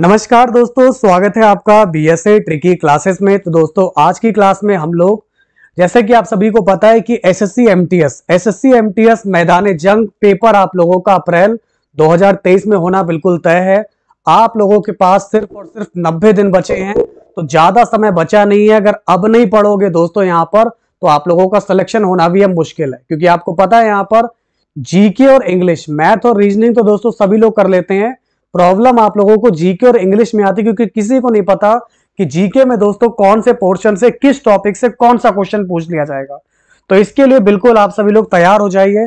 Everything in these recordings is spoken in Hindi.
नमस्कार दोस्तों स्वागत है आपका B S A tricky classes में तो दोस्तों आज की क्लास में हम लोग जैसे कि आप सभी को पता है कि एसएससी एमटीएस एसएससी एमटीएस मैदान जंग पेपर आप लोगों का अप्रैल 2023 में होना बिल्कुल तय है आप लोगों के पास सिर्फ और सिर्फ 90 दिन बचे हैं तो ज्यादा समय बचा नहीं है अगर अब नहीं पढ़ोगे दोस्तों यहाँ पर तो आप लोगों का सिलेक्शन होना भी अब मुश्किल है क्योंकि आपको पता है यहाँ पर जीके और इंग्लिश मैथ और रीजनिंग तो दोस्तों सभी लोग कर लेते हैं प्रॉब्लम आप लोगों को जीके और इंग्लिश में आती क्योंकि किसी को नहीं पता कि जीके में दोस्तों कौन से पोर्शन से किस टॉपिक से कौन सा क्वेश्चन पूछ लिया जाएगा तो इसके लिए बिल्कुल आप सभी लोग तैयार हो जाइए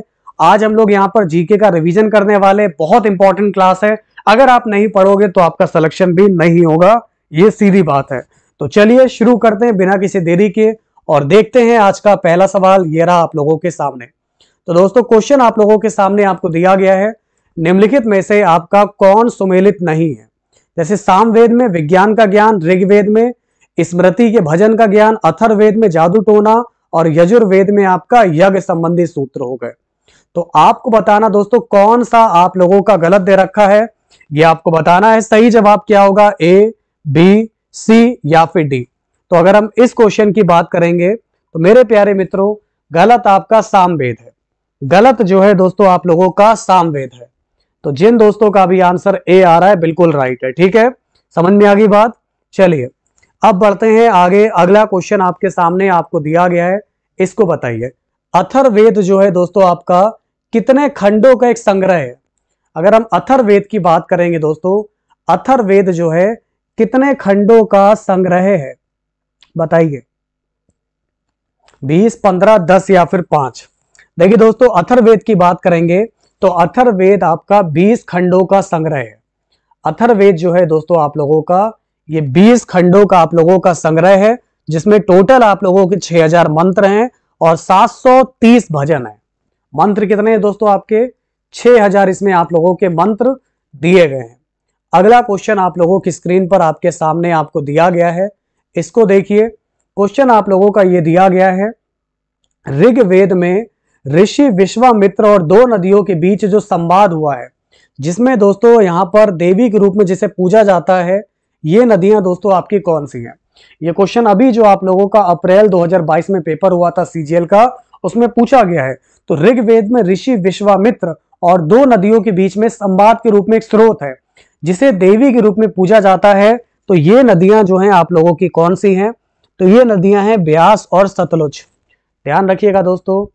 आज हम लोग यहाँ पर जीके का रिवीजन करने वाले बहुत इंपॉर्टेंट क्लास है अगर आप नहीं पढ़ोगे तो आपका सिलेक्शन भी नहीं होगा ये सीधी बात है तो चलिए शुरू करते हैं बिना किसी देरी के और देखते हैं आज का पहला सवाल ये रहा आप लोगों के सामने तो दोस्तों क्वेश्चन आप लोगों के सामने आपको दिया गया है निम्नलिखित में से आपका कौन सुमेलित नहीं है जैसे सामवेद में विज्ञान का ज्ञान ऋग्वेद में स्मृति के भजन का ज्ञान अथर्वेद में जादू टोना और यजुर्वेद में आपका यज्ञ संबंधी सूत्र हो गए तो आपको बताना दोस्तों कौन सा आप लोगों का गलत दे रखा है ये आपको बताना है सही जवाब क्या होगा ए बी सी या फिर डी तो अगर हम इस क्वेश्चन की बात करेंगे तो मेरे प्यारे मित्रों गलत आपका सामवेद है गलत जो है दोस्तों आप लोगों का सामवेद है तो जिन दोस्तों का भी आंसर ए आ रहा है बिल्कुल राइट है ठीक है समझ में आ गई बात चलिए अब बढ़ते हैं आगे अगला क्वेश्चन आपके सामने आपको दिया गया है इसको बताइए अथर्वेद जो है दोस्तों आपका कितने खंडों का एक संग्रह है अगर हम अथर्वेद की बात करेंगे दोस्तों अथर्वेद जो है कितने खंडों का संग्रह है बताइए बीस पंद्रह दस या फिर पांच देखिए दोस्तों अथर्वेद की बात करेंगे तो अथर्वेद आपका 20 खंडों का संग्रह है अथर्वेद जो है दोस्तों आप लोगों का ये 20 खंडों का आप लोगों का संग्रह है जिसमें टोटल आप लोगों के 6000 मंत्र हैं और 730 भजन है मंत्र कितने हैं दोस्तों आपके 6000 इसमें आप लोगों के मंत्र दिए गए हैं अगला क्वेश्चन आप लोगों की स्क्रीन पर आपके सामने आपको दिया गया है इसको देखिए क्वेश्चन आप लोगों का ये दिया गया है ऋग्वेद में ऋषि विश्वामित्र और दो नदियों के बीच जो संवाद हुआ है जिसमें दोस्तों यहाँ पर देवी के रूप में जिसे पूजा जाता है ये नदियां दोस्तों आपकी कौन सी हैं ये क्वेश्चन अभी जो आप लोगों का अप्रैल 2022 में पेपर हुआ था सीजीएल का उसमें पूछा गया है तो ऋग्वेद में ऋषि विश्वामित्र और दो नदियों के बीच में संवाद के रूप में एक स्रोत है जिसे देवी के रूप में पूजा जाता है तो ये नदियां जो हैं आप लोगों की कौन सी हैं तो ये नदियां हैं ब्यास और सतलुज ध्यान रखिएगा दोस्तों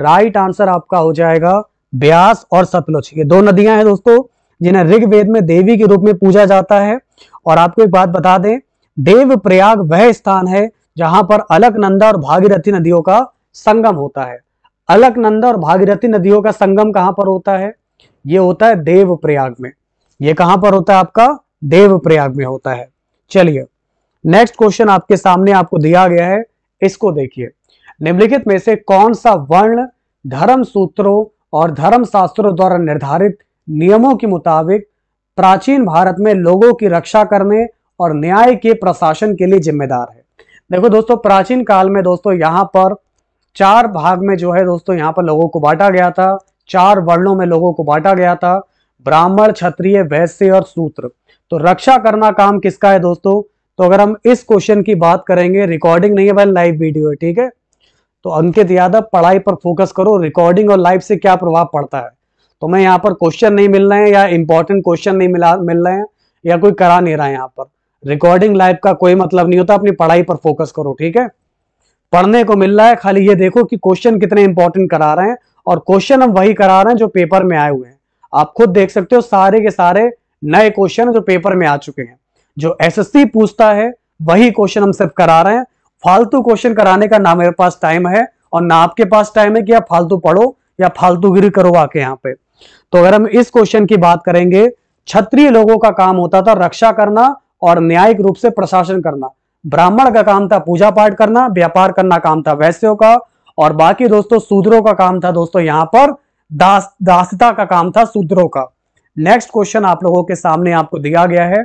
राइट आंसर आपका हो जाएगा ब्यास और सतलुज ये दो नदियां हैं दोस्तों जिन्हें ऋग वेद में देवी के रूप में पूजा जाता है और आपको एक बात बता दें देव प्रयाग वह स्थान है जहां पर अलकनंदा और भागीरथी नदियों का संगम होता है अलकनंदा और भागीरथी नदियों का संगम कहां पर होता है ये होता है देव प्रयाग में ये कहां पर होता है आपका देव प्रयाग में होता है चलिए नेक्स्ट क्वेश्चन आपके सामने आपको दिया गया है इसको देखिए निम्नलिखित में से कौन सा वर्ण धर्म सूत्रों और धर्म शास्त्रों द्वारा निर्धारित नियमों के मुताबिक प्राचीन भारत में लोगों की रक्षा करने और न्याय के प्रशासन के लिए जिम्मेदार है देखो दोस्तों प्राचीन काल में दोस्तों यहाँ पर चार भाग में जो है दोस्तों यहाँ पर लोगों को बांटा गया था चार वर्णों में लोगों को बांटा गया था ब्राह्मण क्षत्रिय वैश्य और सूत्र तो रक्षा करना काम किसका है दोस्तों तो अगर हम इस क्वेश्चन की बात करेंगे रिकॉर्डिंग नहीं है भाई लाइव वीडियो है ठीक है तो अंकित यादव पढ़ाई पर फोकस करो रिकॉर्डिंग और लाइव से क्या प्रभाव पड़ता है तो मैं यहाँ पर क्वेश्चन नहीं मिल रहे हैं या इंपॉर्टेंट क्वेश्चन नहीं मिला मिल रहे हैं या कोई करा नहीं रहा है यहाँ पर रिकॉर्डिंग लाइव का कोई मतलब नहीं होता अपनी पढ़ाई पर फोकस करो ठीक है पढ़ने को मिल रहा है खाली ये देखो कि क्वेश्चन कितने इंपॉर्टेंट करा रहे हैं और क्वेश्चन हम वही करा रहे हैं जो पेपर में आए हुए हैं आप खुद देख सकते हो सारे के सारे नए क्वेश्चन जो पेपर में आ चुके हैं जो एसएससी पूछता है वही क्वेश्चन हम सिर्फ करा रहे हैं फालतू क्वेश्चन कराने का ना मेरे पास टाइम है और ना आपके पास टाइम है कि आप फालतू पढ़ो या फालतूगिरी करो आके यहाँ पे तो अगर हम इस क्वेश्चन की बात करेंगे क्षत्रिय लोगों का काम होता था रक्षा करना और न्यायिक रूप से प्रशासन करना ब्राह्मण का काम था पूजा पाठ करना व्यापार करना काम था वैश्यों का और बाकी दोस्तों सूद्रों का काम था दोस्तों यहाँ पर दास दासता का काम था सूद्रों का नेक्स्ट क्वेश्चन आप लोगों के सामने आपको दिया गया है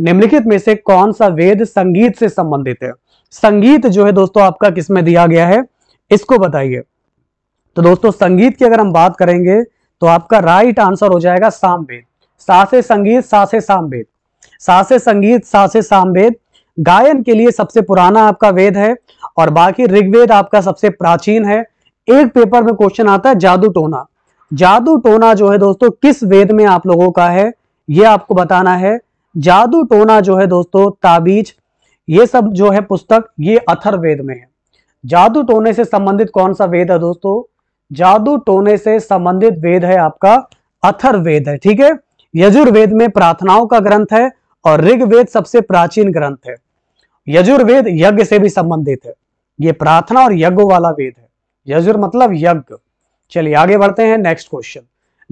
निम्नलिखित में से कौन सा वेद संगीत से संबंधित है संगीत जो है दोस्तों आपका किसमें दिया गया है इसको बताइए तो दोस्तों संगीत की अगर हम बात करेंगे तो आपका राइट आंसर हो जाएगा सामवेद सासे संगीत सासे सामवेद सासे संगीत सासे सामवेद गायन के लिए सबसे पुराना आपका वेद है और बाकी ऋग्वेद आपका सबसे प्राचीन है एक पेपर में क्वेश्चन आता है जादू टोना जादू टोना जो है दोस्तों किस वेद में आप लोगों का है यह आपको बताना है जादू टोना जो है दोस्तों ताबीज ये सब जो है पुस्तक ये अथर्वेद में है जादू टोने से संबंधित कौन सा वेद है दोस्तों जादू टोने से संबंधित वेद है आपका अथर्वेद है ठीक है यजुर्वेद में प्रार्थनाओं का ग्रंथ है और ऋग्वेद सबसे प्राचीन ग्रंथ है यजुर्वेद यज्ञ से भी संबंधित है ये प्रार्थना और यज्ञ वाला वेद है यजुर् मतलब यज्ञ चलिए आगे बढ़ते हैं नेक्स्ट क्वेश्चन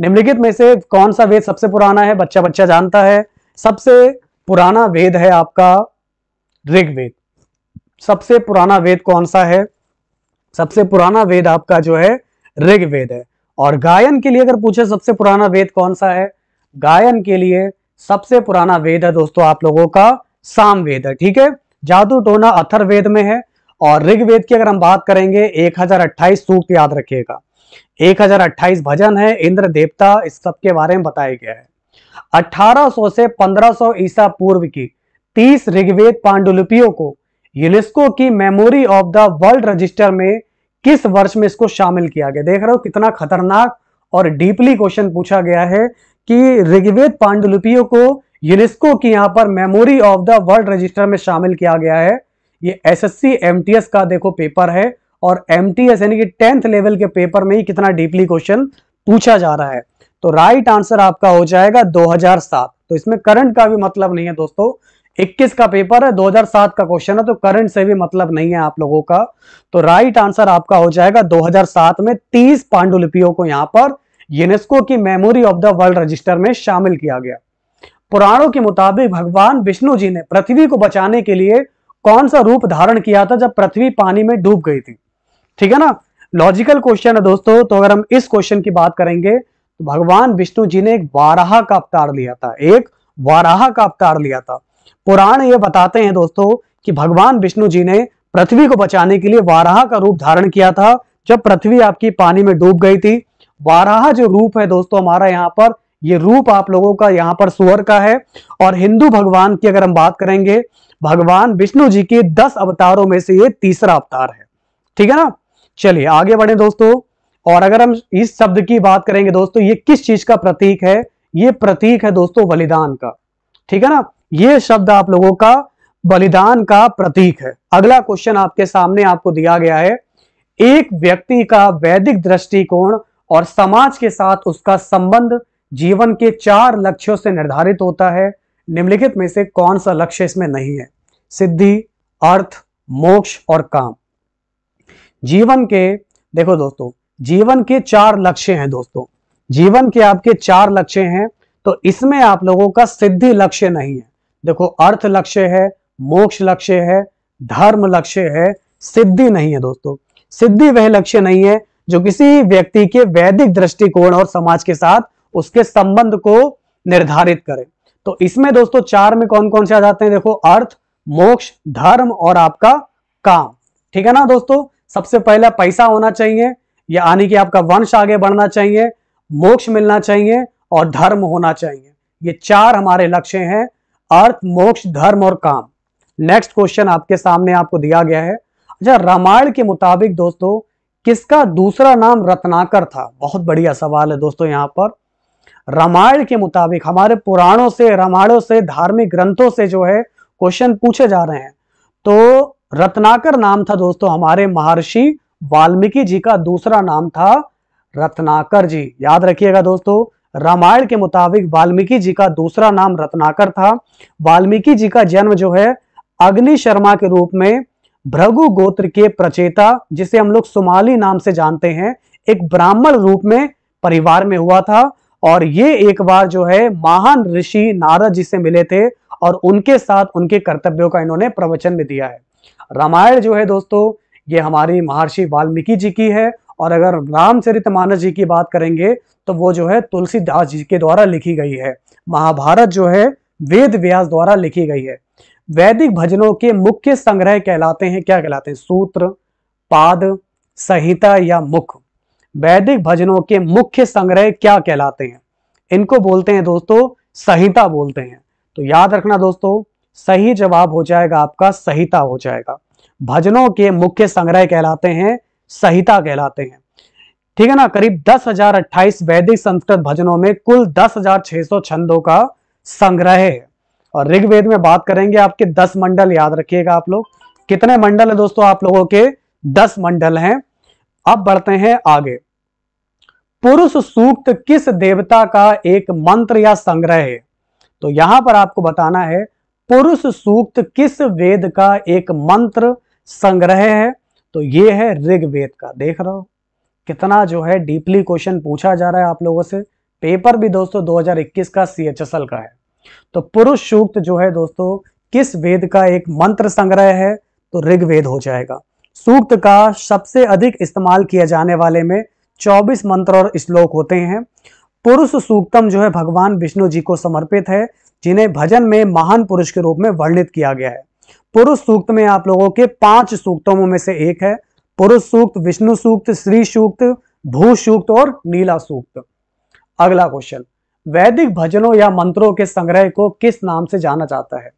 निम्नलिखित में से कौन सा वेद सबसे पुराना है बच्चा बच्चा जानता है सबसे पुराना वेद है आपका ऋग्वेद सबसे पुराना वेद कौन सा है सबसे पुराना वेद आपका जो है ऋग्वेद है और गायन के लिए अगर पूछे सबसे पुराना वेद कौन सा है गायन के लिए सबसे पुराना वेद है दोस्तों आप लोगों का साम वेद है ठीक है जादू टोना अथर वेद में है और ऋग्वेद की अगर हम बात करेंगे एक सूक्त याद रखिएगा एक भजन है इंद्र देवता इस सबके बारे में बताया गया है 1800 से 1500 ईसा पूर्व की तीस ऋग्वेद पांडुलिपियों को यूनेस्को की memory of the world register में किस वर्ष में इसको शामिल किया गया देख रहे हो कितना खतरनाक और डीपली क्वेश्चन पूछा गया है कि ऋग्वेद पांडुलिपियों को यूनेस्को की यहां पर memory of the world register में शामिल किया गया है ये एसएससी एमटीएस का देखो पेपर है और एमटीएस यानी कि टेंथ लेवल के पेपर में ही कितना डीपली क्वेश्चन पूछा जा रहा है तो राइट आंसर आपका हो जाएगा 2007 तो इसमें करंट का भी मतलब नहीं है दोस्तों 21 का पेपर है 2007 का क्वेश्चन है तो करंट से भी मतलब नहीं है आप लोगों का तो राइट आंसर आपका हो जाएगा 2007 में 30 पांडुलिपियों को यहां पर यूनेस्को की memory of the world register में शामिल किया गया पुराणों के मुताबिक भगवान विष्णु जी ने पृथ्वी को बचाने के लिए कौन सा रूप धारण किया था जब पृथ्वी पानी में डूब गई थी ठीक है ना लॉजिकल क्वेश्चन है दोस्तों तो अगर हम इस क्वेश्चन की बात करेंगे तो भगवान विष्णु जी ने एक वाराहा का अवतार लिया था एक वाराहा का अवतार लिया था पुराण ये बताते हैं दोस्तों कि भगवान विष्णु जी ने पृथ्वी को बचाने के लिए वाराह का रूप धारण किया था जब पृथ्वी आपकी पानी में डूब गई थी वाराह जो रूप है दोस्तों हमारा यहाँ पर ये रूप आप लोगों का यहाँ पर सुअर का है और हिंदू भगवान की अगर हम बात करेंगे भगवान विष्णु जी के दस अवतारों में से ये तीसरा अवतार है ठीक है ना चलिए आगे बढ़े दोस्तों और अगर हम इस शब्द की बात करेंगे दोस्तों ये किस चीज का प्रतीक है ये प्रतीक है दोस्तों बलिदान का ठीक है ना ये शब्द आप लोगों का बलिदान का प्रतीक है अगला क्वेश्चन आपके सामने आपको दिया गया है एक व्यक्ति का वैदिक दृष्टिकोण और समाज के साथ उसका संबंध जीवन के चार लक्ष्यों से निर्धारित होता है निम्नलिखित में से कौन सा लक्ष्य इसमें नहीं है सिद्धि अर्थ मोक्ष और काम जीवन के देखो दोस्तों जीवन के चार लक्ष्य हैं दोस्तों जीवन के आपके चार लक्ष्य हैं तो इसमें आप लोगों का सिद्धि लक्ष्य नहीं है देखो अर्थ लक्ष्य है मोक्ष लक्ष्य है धर्म लक्ष्य है सिद्धि नहीं है दोस्तों सिद्धि वह लक्ष्य नहीं है जो किसी व्यक्ति के वैदिक दृष्टिकोण और समाज के साथ उसके संबंध को निर्धारित करे तो इसमें दोस्तों चार में कौन कौन से आ जाते हैं देखो अर्थ मोक्ष धर्म और आपका काम ठीक है ना दोस्तों सबसे पहले पैसा होना चाहिए यानी कि आपका वंश आगे बढ़ना चाहिए मोक्ष मिलना चाहिए और धर्म होना चाहिए ये चार हमारे लक्ष्य हैं अर्थ मोक्ष धर्म और काम नेक्स्ट क्वेश्चन आपके सामने आपको दिया गया है अच्छा रामायण के मुताबिक दोस्तों किसका दूसरा नाम रत्नाकर था बहुत बढ़िया सवाल है दोस्तों यहाँ पर रामायण के मुताबिक हमारे पुराणों से रामायणों से धार्मिक ग्रंथों से जो है क्वेश्चन पूछे जा रहे हैं तो रत्नाकर नाम था दोस्तों हमारे महर्षि वाल्मीकि जी का दूसरा नाम था रत्नाकर जी याद रखिएगा दोस्तों रामायण के मुताबिक वाल्मीकि जी का दूसरा नाम रत्नाकर था वाल्मीकि जी का जन्म जो है अग्नि शर्मा के रूप में भ्रगु गोत्र के प्रचेता जिसे हम लोग सुमाली नाम से जानते हैं एक ब्राह्मण रूप में परिवार में हुआ था और ये एक बार जो है महान ऋषि नारद जी से मिले थे और उनके साथ उनके कर्तव्यों का इन्होंने प्रवचन भी दिया है रामायण जो है दोस्तों ये हमारी महर्षि वाल्मीकि जी की है और अगर रामचरित मानस जी की बात करेंगे तो वो जो है तुलसीदास जी के द्वारा लिखी गई है महाभारत जो है वेद व्यास द्वारा लिखी गई है वैदिक भजनों के मुख्य संग्रह कहलाते हैं क्या कहलाते हैं सूत्र पाद संहिता या मुख वैदिक भजनों के मुख्य संग्रह क्या कहलाते हैं इनको बोलते हैं दोस्तों संहिता बोलते हैं तो याद रखना दोस्तों सही जवाब हो जाएगा आपका संहिता हो जाएगा भजनों के मुख्य संग्रह कहलाते हैं संहिता कहलाते हैं ठीक है ना करीब दस हजार अट्ठाईस वैदिक संस्कृत भजनों में कुल दस हजार छह सौ छंदों का संग्रह है और ऋग्वेद में बात करेंगे आपके दस मंडल याद रखिएगा आप लोग कितने मंडल है दोस्तों आप लोगों के दस मंडल हैं अब बढ़ते हैं आगे पुरुष सूक्त किस देवता का एक मंत्र या संग्रह है तो यहां पर आपको बताना है पुरुष सूक्त किस वेद का एक मंत्र संग्रह है तो ये है ऋग्वेद का देख रहा हो कितना जो है डीपली क्वेश्चन पूछा जा रहा है आप लोगों से पेपर भी दोस्तों 2021 का सी का है तो पुरुष सूक्त जो है दोस्तों किस वेद का एक मंत्र संग्रह है तो ऋग्वेद हो जाएगा सूक्त का सबसे अधिक इस्तेमाल किया जाने वाले में 24 मंत्र और श्लोक होते हैं पुरुष सूक्तम जो है भगवान विष्णु जी को समर्पित है जिन्हें भजन में महान पुरुष के रूप में वर्णित किया गया है पुरुष सूक्त में आप लोगों के पांच सूक्तों में से एक है पुरुष सूक्त विष्णु सूक्त श्री सूक्त भू सूक्त और नीला सूक्त अगला क्वेश्चन वैदिक भजनों या मंत्रों के संग्रह को किस नाम से जाना जाता है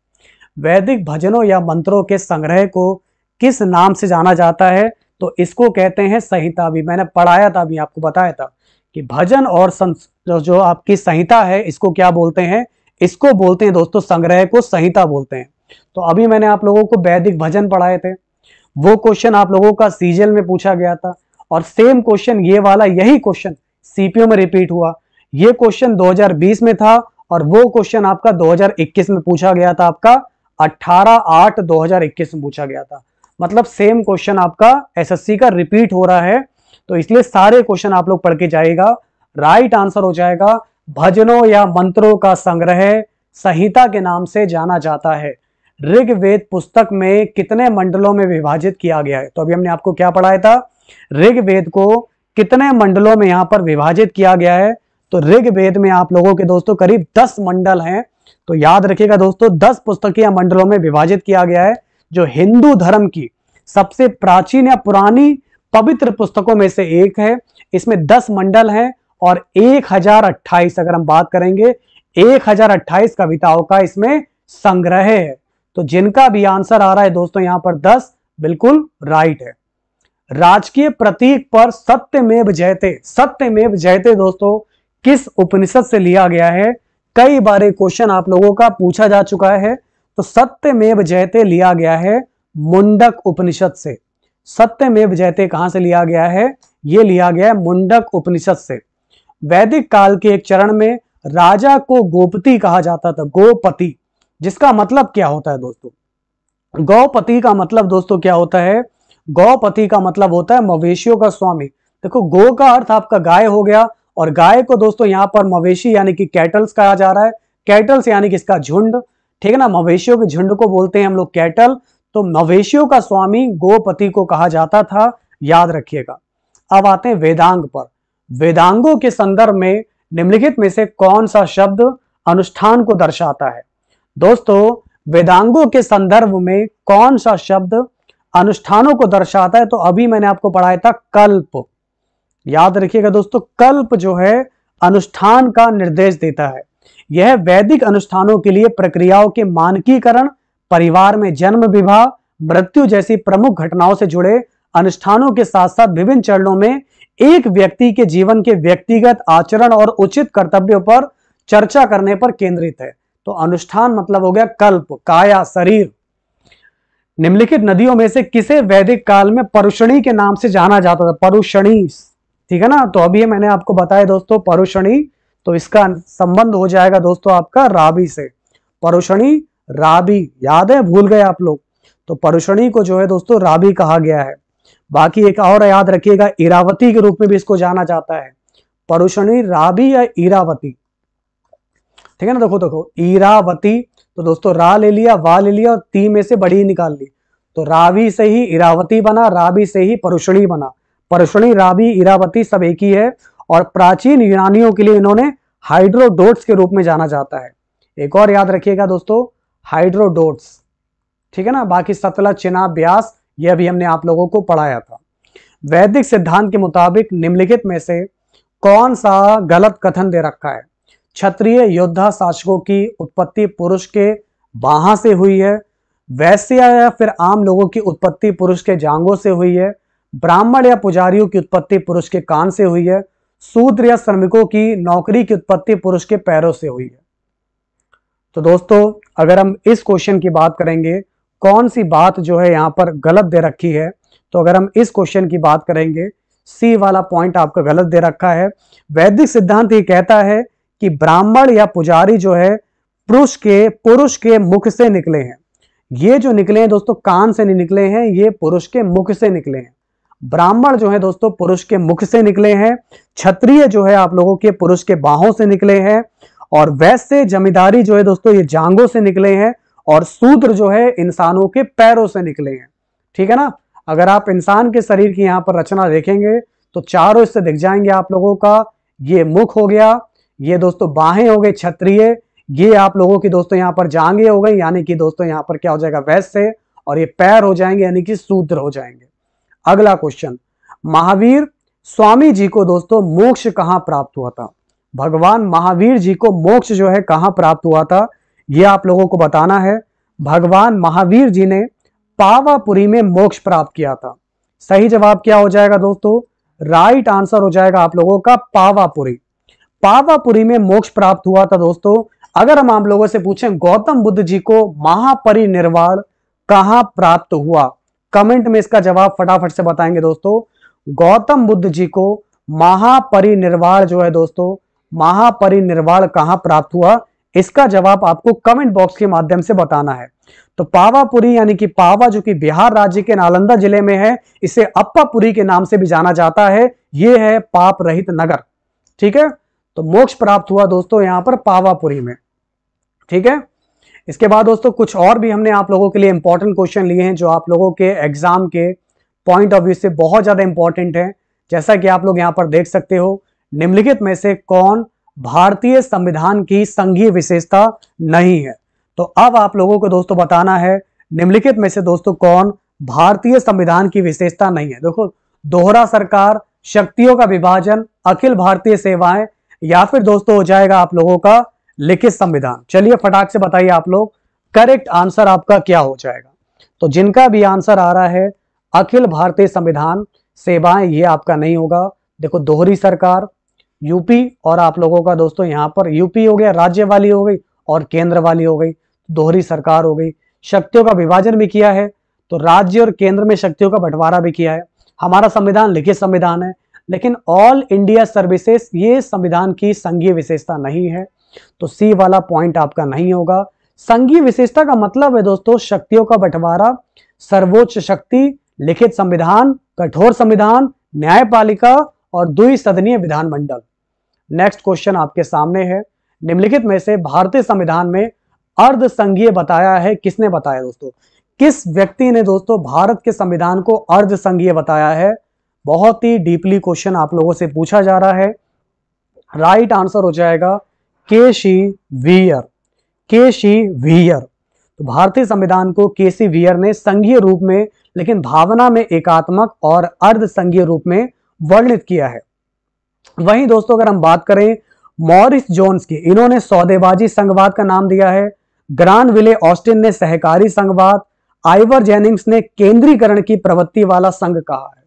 वैदिक भजनों या मंत्रों के संग्रह को किस नाम से जाना जाता है तो इसको कहते हैं संहिता भी मैंने पढ़ाया था अभी आपको बताया था कि भजन और जो आपकी संहिता है इसको क्या बोलते हैं इसको बोलते हैं दोस्तों संग्रह को संहिता बोलते हैं तो अभी मैंने आप लोगों को वैदिक भजन पढ़ाए थे वो क्वेश्चन आप लोगों का सीजल में पूछा गया था और सेम क्वेश्चन ये वाला यही क्वेश्चन सीपीओ में रिपीट हुआ ये क्वेश्चन 2020 में था और वो क्वेश्चन आपका 2021 में पूछा गया था आपका 18 आठ 2021 में पूछा गया था मतलब सेम क्वेश्चन आपका एसएससी का रिपीट हो रहा है तो इसलिए सारे क्वेश्चन आप लोग पढ़ के जाएगा राइट आंसर हो जाएगा भजनों या मंत्रों का संग्रह संहिता के नाम से जाना जाता है ऋग्वेद पुस्तक में कितने मंडलों में विभाजित किया गया है तो अभी हमने आपको क्या पढ़ाया था ऋग्वेद को कितने मंडलों में यहाँ पर विभाजित किया गया है तो ऋग्वेद में आप लोगों के दोस्तों करीब दस मंडल हैं तो याद रखिएगा दोस्तों दस पुस्तकीय मंडलों में विभाजित किया गया है जो हिंदू धर्म की सबसे प्राचीन या पुरानी पवित्र पुस्तकों में से एक है इसमें दस मंडल हैं और एक हजार अट्ठाईस अगर हम बात करेंगे एक हजार अट्ठाईस कविताओं का इसमें संग्रह है तो जिनका भी आंसर आ रहा है दोस्तों यहां पर दस बिल्कुल राइट है राजकीय प्रतीक पर सत्यमेव जयते सत्यमेव जयते दोस्तों किस उपनिषद से लिया गया है कई बार क्वेश्चन आप लोगों का पूछा जा चुका है तो सत्यमेव जयते लिया गया है मुंडक उपनिषद से सत्यमेव जयते कहां से लिया गया है यह लिया गया है मुंडक उपनिषद से वैदिक काल के एक चरण में राजा को गोपति कहा जाता था गोपति जिसका मतलब क्या होता है दोस्तों गौपति का मतलब दोस्तों क्या होता है गौपति का मतलब होता है मवेशियों का स्वामी देखो गो का अर्थ आपका गाय हो गया और गाय को दोस्तों यहाँ पर मवेशी यानी कि कैटल्स कहा जा रहा है कैटल्स यानी कि इसका झुंड ठीक है ना मवेशियों के झुंड को बोलते हैं हम लोग कैटल तो मवेशियों का स्वामी गोपति को कहा जाता था याद रखिएगा अब आते हैं वेदांग पर वेदांगों के संदर्भ में निम्नलिखित में से कौन सा शब्द अनुष्ठान को दर्शाता है दोस्तों वेदांगों के संदर्भ में कौन सा शब्द अनुष्ठानों को दर्शाता है तो अभी मैंने आपको पढ़ाया था कल्प याद रखिएगा दोस्तों कल्प जो है अनुष्ठान का निर्देश देता है यह वैदिक अनुष्ठानों के लिए प्रक्रियाओं के मानकीकरण परिवार में जन्म विवाह मृत्यु जैसी प्रमुख घटनाओं से जुड़े अनुष्ठानों के साथ साथ विभिन्न चरणों में एक व्यक्ति के जीवन के व्यक्तिगत आचरण और उचित कर्तव्यों पर चर्चा करने पर केंद्रित है तो अनुष्ठान मतलब हो गया कल्प काया शरीर निम्नलिखित नदियों में से किसे वैदिक काल में परुषणी के नाम से जाना जाता था परुषणी ठीक है ना तो अभी मैंने आपको बताया दोस्तों परुषणी तो इसका संबंध हो जाएगा दोस्तों आपका राबी से परुषणी राबी याद है भूल गए आप लोग तो परुषणी को जो है दोस्तों राबी कहा गया है बाकी एक और याद रखिएगा इरावती के रूप में भी इसको जाना जाता है परुषणी राबी या इरावती ठीक है ना देखो देखो ईरावती तो दोस्तों रा ले लिया वा ले लिया और ती में से बड़ी निकाल ली तो रावी से ही इरावती बना राबी से ही परुषणी बना परुषणी राबी इरावती सब एक ही है और प्राचीन यूनानियों के लिए इन्होंने हाइड्रोडोट्स के रूप में जाना जाता है एक और याद रखिएगा दोस्तों हाइड्रोडोट्स ठीक है ना बाकी सतला चिना ब्यास ये अभी हमने आप लोगों को पढ़ाया था वैदिक सिद्धांत के मुताबिक निम्नलिखित में से कौन सा गलत कथन दे रखा है क्षत्रिय योद्धा शासकों की उत्पत्ति पुरुष के बाहा से हुई है वैश्य या फिर आम लोगों की उत्पत्ति पुरुष के जांगों से हुई है ब्राह्मण या पुजारियों की उत्पत्ति पुरुष के कान से हुई है सूत्र या श्रमिकों की नौकरी की उत्पत्ति पुरुष के पैरों से हुई है तो दोस्तों अगर हम इस क्वेश्चन की बात करेंगे कौन सी बात जो है यहाँ पर गलत दे रखी है तो अगर हम इस क्वेश्चन की बात करेंगे सी वाला पॉइंट आपका गलत दे रखा है वैदिक सिद्धांत ये कहता है कि ब्राह्मण या पुजारी जो है पुरुष के पुरुष के मुख से निकले हैं ये जो निकले हैं दोस्तों कान से नहीं निकले हैं ये पुरुष के मुख से निकले हैं ब्राह्मण जो है दोस्तों पुरुष के मुख से निकले हैं क्षत्रिय जो है आप लोगों के पुरुष के बाहों से निकले हैं और वैसे जमींदारी जो है दोस्तों ये जांगों से निकले हैं और सूत्र जो है इंसानों के पैरों से निकले हैं ठीक है ना अगर आप इंसान के शरीर की यहां पर रचना देखेंगे तो चारों इससे दिख जाएंगे आप लोगों का ये मुख हो गया ये दोस्तों बाहें हो गए क्षत्रिय ये आप लोगों की दोस्तों यहाँ पर जांगे हो गई यानी कि दोस्तों यहाँ पर क्या हो जाएगा वैश्य और ये पैर हो जाएंगे यानी कि सूत्र हो जाएंगे अगला क्वेश्चन महावीर स्वामी जी को दोस्तों मोक्ष कहाँ प्राप्त हुआ था भगवान महावीर जी को मोक्ष जो है कहाँ प्राप्त हुआ था यह आप लोगों को बताना है भगवान महावीर जी ने पावापुरी में मोक्ष प्राप्त किया था सही जवाब क्या हो जाएगा दोस्तों राइट आंसर हो जाएगा आप लोगों का पावापुरी पावापुरी में मोक्ष प्राप्त हुआ था दोस्तों अगर हम आप लोगों से पूछें गौतम बुद्ध जी को महापरिनिर्वाण कहा प्राप्त हुआ कमेंट में इसका जवाब फटाफट से बताएंगे दोस्तों गौतम बुद्ध जी को महापरिनिर्वाण जो है दोस्तों महापरिनिर्वाण कहां प्राप्त हुआ इसका जवाब आपको कमेंट बॉक्स के माध्यम से बताना है तो पावापुरी यानी कि पावा जो कि बिहार राज्य के नालंदा जिले में है इसे अप्पापुरी के नाम से भी जाना जाता है यह है पाप रहित नगर ठीक है तो मोक्ष प्राप्त हुआ दोस्तों यहाँ पर पावापुरी में ठीक है इसके बाद दोस्तों कुछ और भी हमने आप लोगों के लिए इंपॉर्टेंट क्वेश्चन लिए हैं जो आप लोगों के एग्जाम के पॉइंट ऑफ व्यू से बहुत ज़्यादा इंपॉर्टेंट है जैसा कि आप लोग यहाँ पर देख सकते हो निम्नलिखित में से कौन भारतीय संविधान की संघीय विशेषता नहीं है तो अब आप लोगों को दोस्तों बताना है निम्नलिखित में से दोस्तों कौन भारतीय संविधान की विशेषता नहीं है देखो दोहरा सरकार शक्तियों का विभाजन अखिल भारतीय सेवाएं या फिर दोस्तों हो जाएगा आप लोगों का लिखित संविधान चलिए फटाक से बताइए आप लोग करेक्ट आंसर आपका क्या हो जाएगा तो जिनका भी आंसर आ रहा है अखिल भारतीय संविधान सेवाएं ये आपका नहीं होगा देखो दोहरी सरकार यूपी और आप लोगों का दोस्तों यहां पर यूपी हो गया राज्य वाली हो गई और केंद्र वाली हो गई दोहरी सरकार हो गई शक्तियों का विभाजन भी किया है तो राज्य और केंद्र में शक्तियों का बंटवारा भी किया है हमारा संविधान लिखित संविधान है लेकिन ऑल इंडिया सर्विसेज ये संविधान की संघीय विशेषता नहीं है तो सी वाला पॉइंट आपका नहीं होगा संघीय विशेषता का मतलब है दोस्तों शक्तियों का बंटवारा सर्वोच्च शक्ति लिखित संविधान कठोर संविधान न्यायपालिका और दुई सदनीय विधानमंडल नेक्स्ट क्वेश्चन आपके सामने है निम्नलिखित में से भारतीय संविधान में अर्ध संघीय बताया है किसने बताया दोस्तों किस व्यक्ति ने दोस्तों भारत के संविधान को अर्ध संघीय बताया है बहुत ही डीपली क्वेश्चन आप लोगों से पूछा जा रहा है राइट आंसर हो जाएगा सी वीयर सी वीयर तो भारतीय संविधान को केसी वीयर ने संघीय रूप में लेकिन भावना में एकात्मक और अर्ध संघीय रूप में वर्णित किया है वहीं दोस्तों अगर हम बात करें मॉरिस जोन्स की इन्होंने सौदेबाजी संघवाद का नाम दिया है ग्रान विले ऑस्टिन ने सहकारी संघवाद आइवर जेनिंग्स ने केंद्रीकरण की प्रवृत्ति वाला संघ कहा है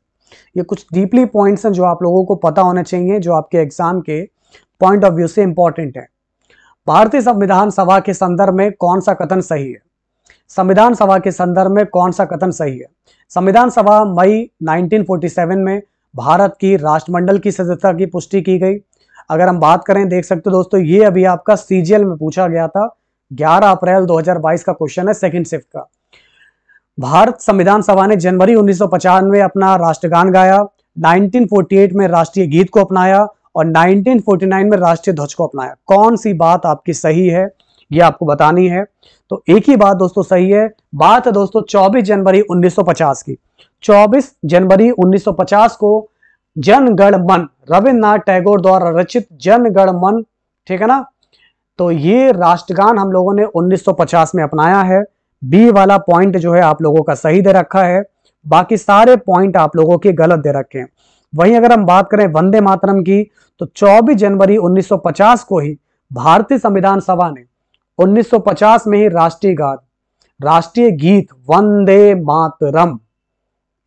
ये कुछ डीपली पॉइंट्स हैं जो आप लोगों को पता होना चाहिए जो आपके एग्जाम के पॉइंट ऑफ व्यू से इंपॉर्टेंट है भारतीय संविधान सभा के संदर्भ में कौन सा कथन सही है संविधान सभा के संदर्भ में कौन सा कथन सही है संविधान सभा मई 1947 में भारत की राष्ट्रमंडल की सदस्यता की पुष्टि की गई अगर हम बात करें देख सकते हो दोस्तों ये अभी आपका सीजीएल में पूछा गया था 11 अप्रैल 2022 का क्वेश्चन है सेकंड शिफ्ट का भारत संविधान सभा ने जनवरी उन्नीस में अपना राष्ट्रगान गाया 1948 में राष्ट्रीय गीत को अपनाया और 1949 में राष्ट्रीय ध्वज को अपनाया कौन सी बात आपकी सही है यह आपको बतानी है तो एक ही बात दोस्तों सही है बात है दोस्तों 24 जनवरी 1950 की 24 जनवरी 1950 को जनगण मन रविन्द्रनाथ टैगोर द्वारा रचित जनगण मन ठीक है ना तो ये राष्ट्रगान हम लोगों ने उन्नीस में अपनाया है बी वाला पॉइंट जो है आप लोगों का सही दे रखा है बाकी सारे पॉइंट आप लोगों के गलत दे रखे हैं वहीं अगर हम बात करें वंदे मातरम की तो 24 जनवरी 1950 को ही भारतीय संविधान सभा ने 1950 में ही राष्ट्रीय गान राष्ट्रीय गीत वंदे मातरम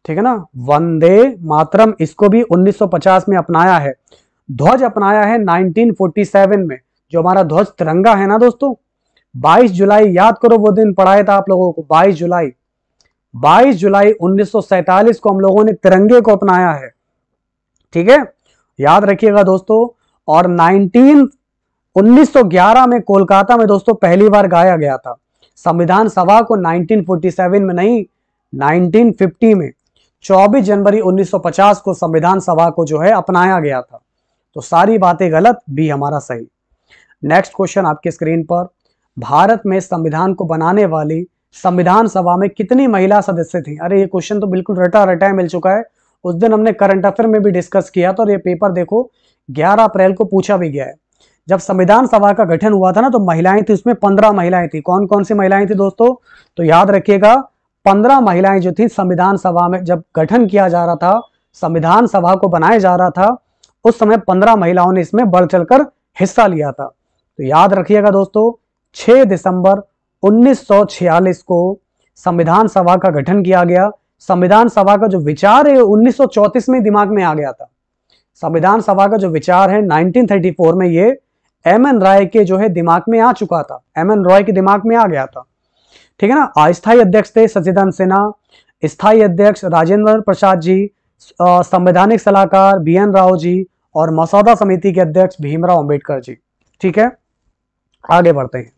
ठीक है ना वंदे मातरम इसको भी 1950 में अपनाया है ध्वज अपनाया है 1947 में जो हमारा ध्वज तिरंगा है ना दोस्तों 22 जुलाई याद करो वो दिन पढ़ाया था आप लोगों को 22 जुलाई 22 जुलाई 1947 को हम लोगों ने तिरंगे को अपनाया है ठीक है याद रखिएगा दोस्तों और 19 1911 में कोलकाता में दोस्तों पहली बार गाया गया था संविधान सभा को 1947 में नहीं 1950 में 24 जनवरी 1950 को संविधान सभा को जो है अपनाया गया था तो सारी बातें गलत भी हमारा सही नेक्स्ट क्वेश्चन आपके स्क्रीन पर भारत में संविधान को बनाने वाली संविधान सभा में कितनी महिला सदस्य थी अरे ये क्वेश्चन तो बिल्कुल रटा रटा मिल चुका है उस दिन हमने करंट अफेयर में भी डिस्कस किया था और ये पेपर देखो 11 अप्रैल को पूछा भी गया है जब संविधान सभा का गठन हुआ था ना तो महिलाएं थी उसमें पंद्रह महिलाएं थी कौन कौन सी महिलाएं थी दोस्तों तो याद रखिएगा पंद्रह महिलाएं जो थी संविधान सभा में जब गठन किया जा रहा था संविधान सभा को बनाया जा रहा था उस समय पंद्रह महिलाओं ने इसमें बढ़ चढ़कर हिस्सा लिया था तो याद रखिएगा दोस्तों 6 दिसंबर 1946 को संविधान सभा का गठन किया गया संविधान सभा का जो विचार है उन्नीस में दिमाग में आ गया था संविधान सभा का जो विचार है 1934 में ये एम एन राय के जो है दिमाग में आ चुका था एम एन रॉय के दिमाग में आ गया था ठीक है ना अस्थायी अध्यक्ष थे सचिदान सिन्हा स्थायी अध्यक्ष राजेंद्र प्रसाद जी संवैधानिक सलाहकार बी एन राव जी और मसौदा समिति के अध्यक्ष भीमराव अंबेडकर जी ठीक है आगे बढ़ते हैं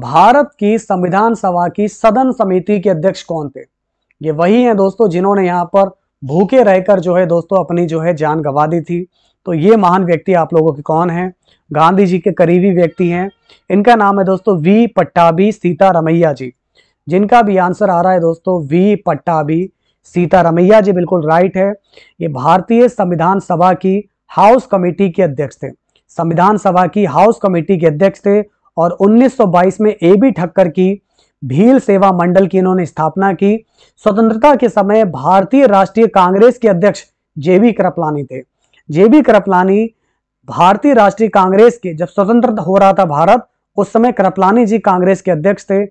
भारत की संविधान सभा की सदन समिति के अध्यक्ष कौन थे ये वही हैं दोस्तों जिन्होंने यहाँ पर भूखे रहकर जो है दोस्तों अपनी जो है जान गंवा दी थी तो ये महान व्यक्ति आप लोगों के कौन हैं गांधी जी के करीबी व्यक्ति हैं इनका नाम है दोस्तों वी पट्टाभी सीतारमैया जी जिनका भी आंसर आ रहा है दोस्तों वी पट्टाभी सीतारमैया जी बिल्कुल राइट है ये भारतीय संविधान सभा की हाउस कमेटी के अध्यक्ष थे संविधान सभा की हाउस कमेटी के अध्यक्ष थे और 1922 में ए बी ठक्कर की भील सेवा मंडल की इन्होंने स्थापना की स्वतंत्रता के समय भारतीय राष्ट्रीय कांग्रेस के अध्यक्ष जेबी करपलानी थे जेबी करपलानी भारतीय राष्ट्रीय कांग्रेस के जब स्वतंत्र हो रहा था भारत उस समय करपलानी जी कांग्रेस के अध्यक्ष थे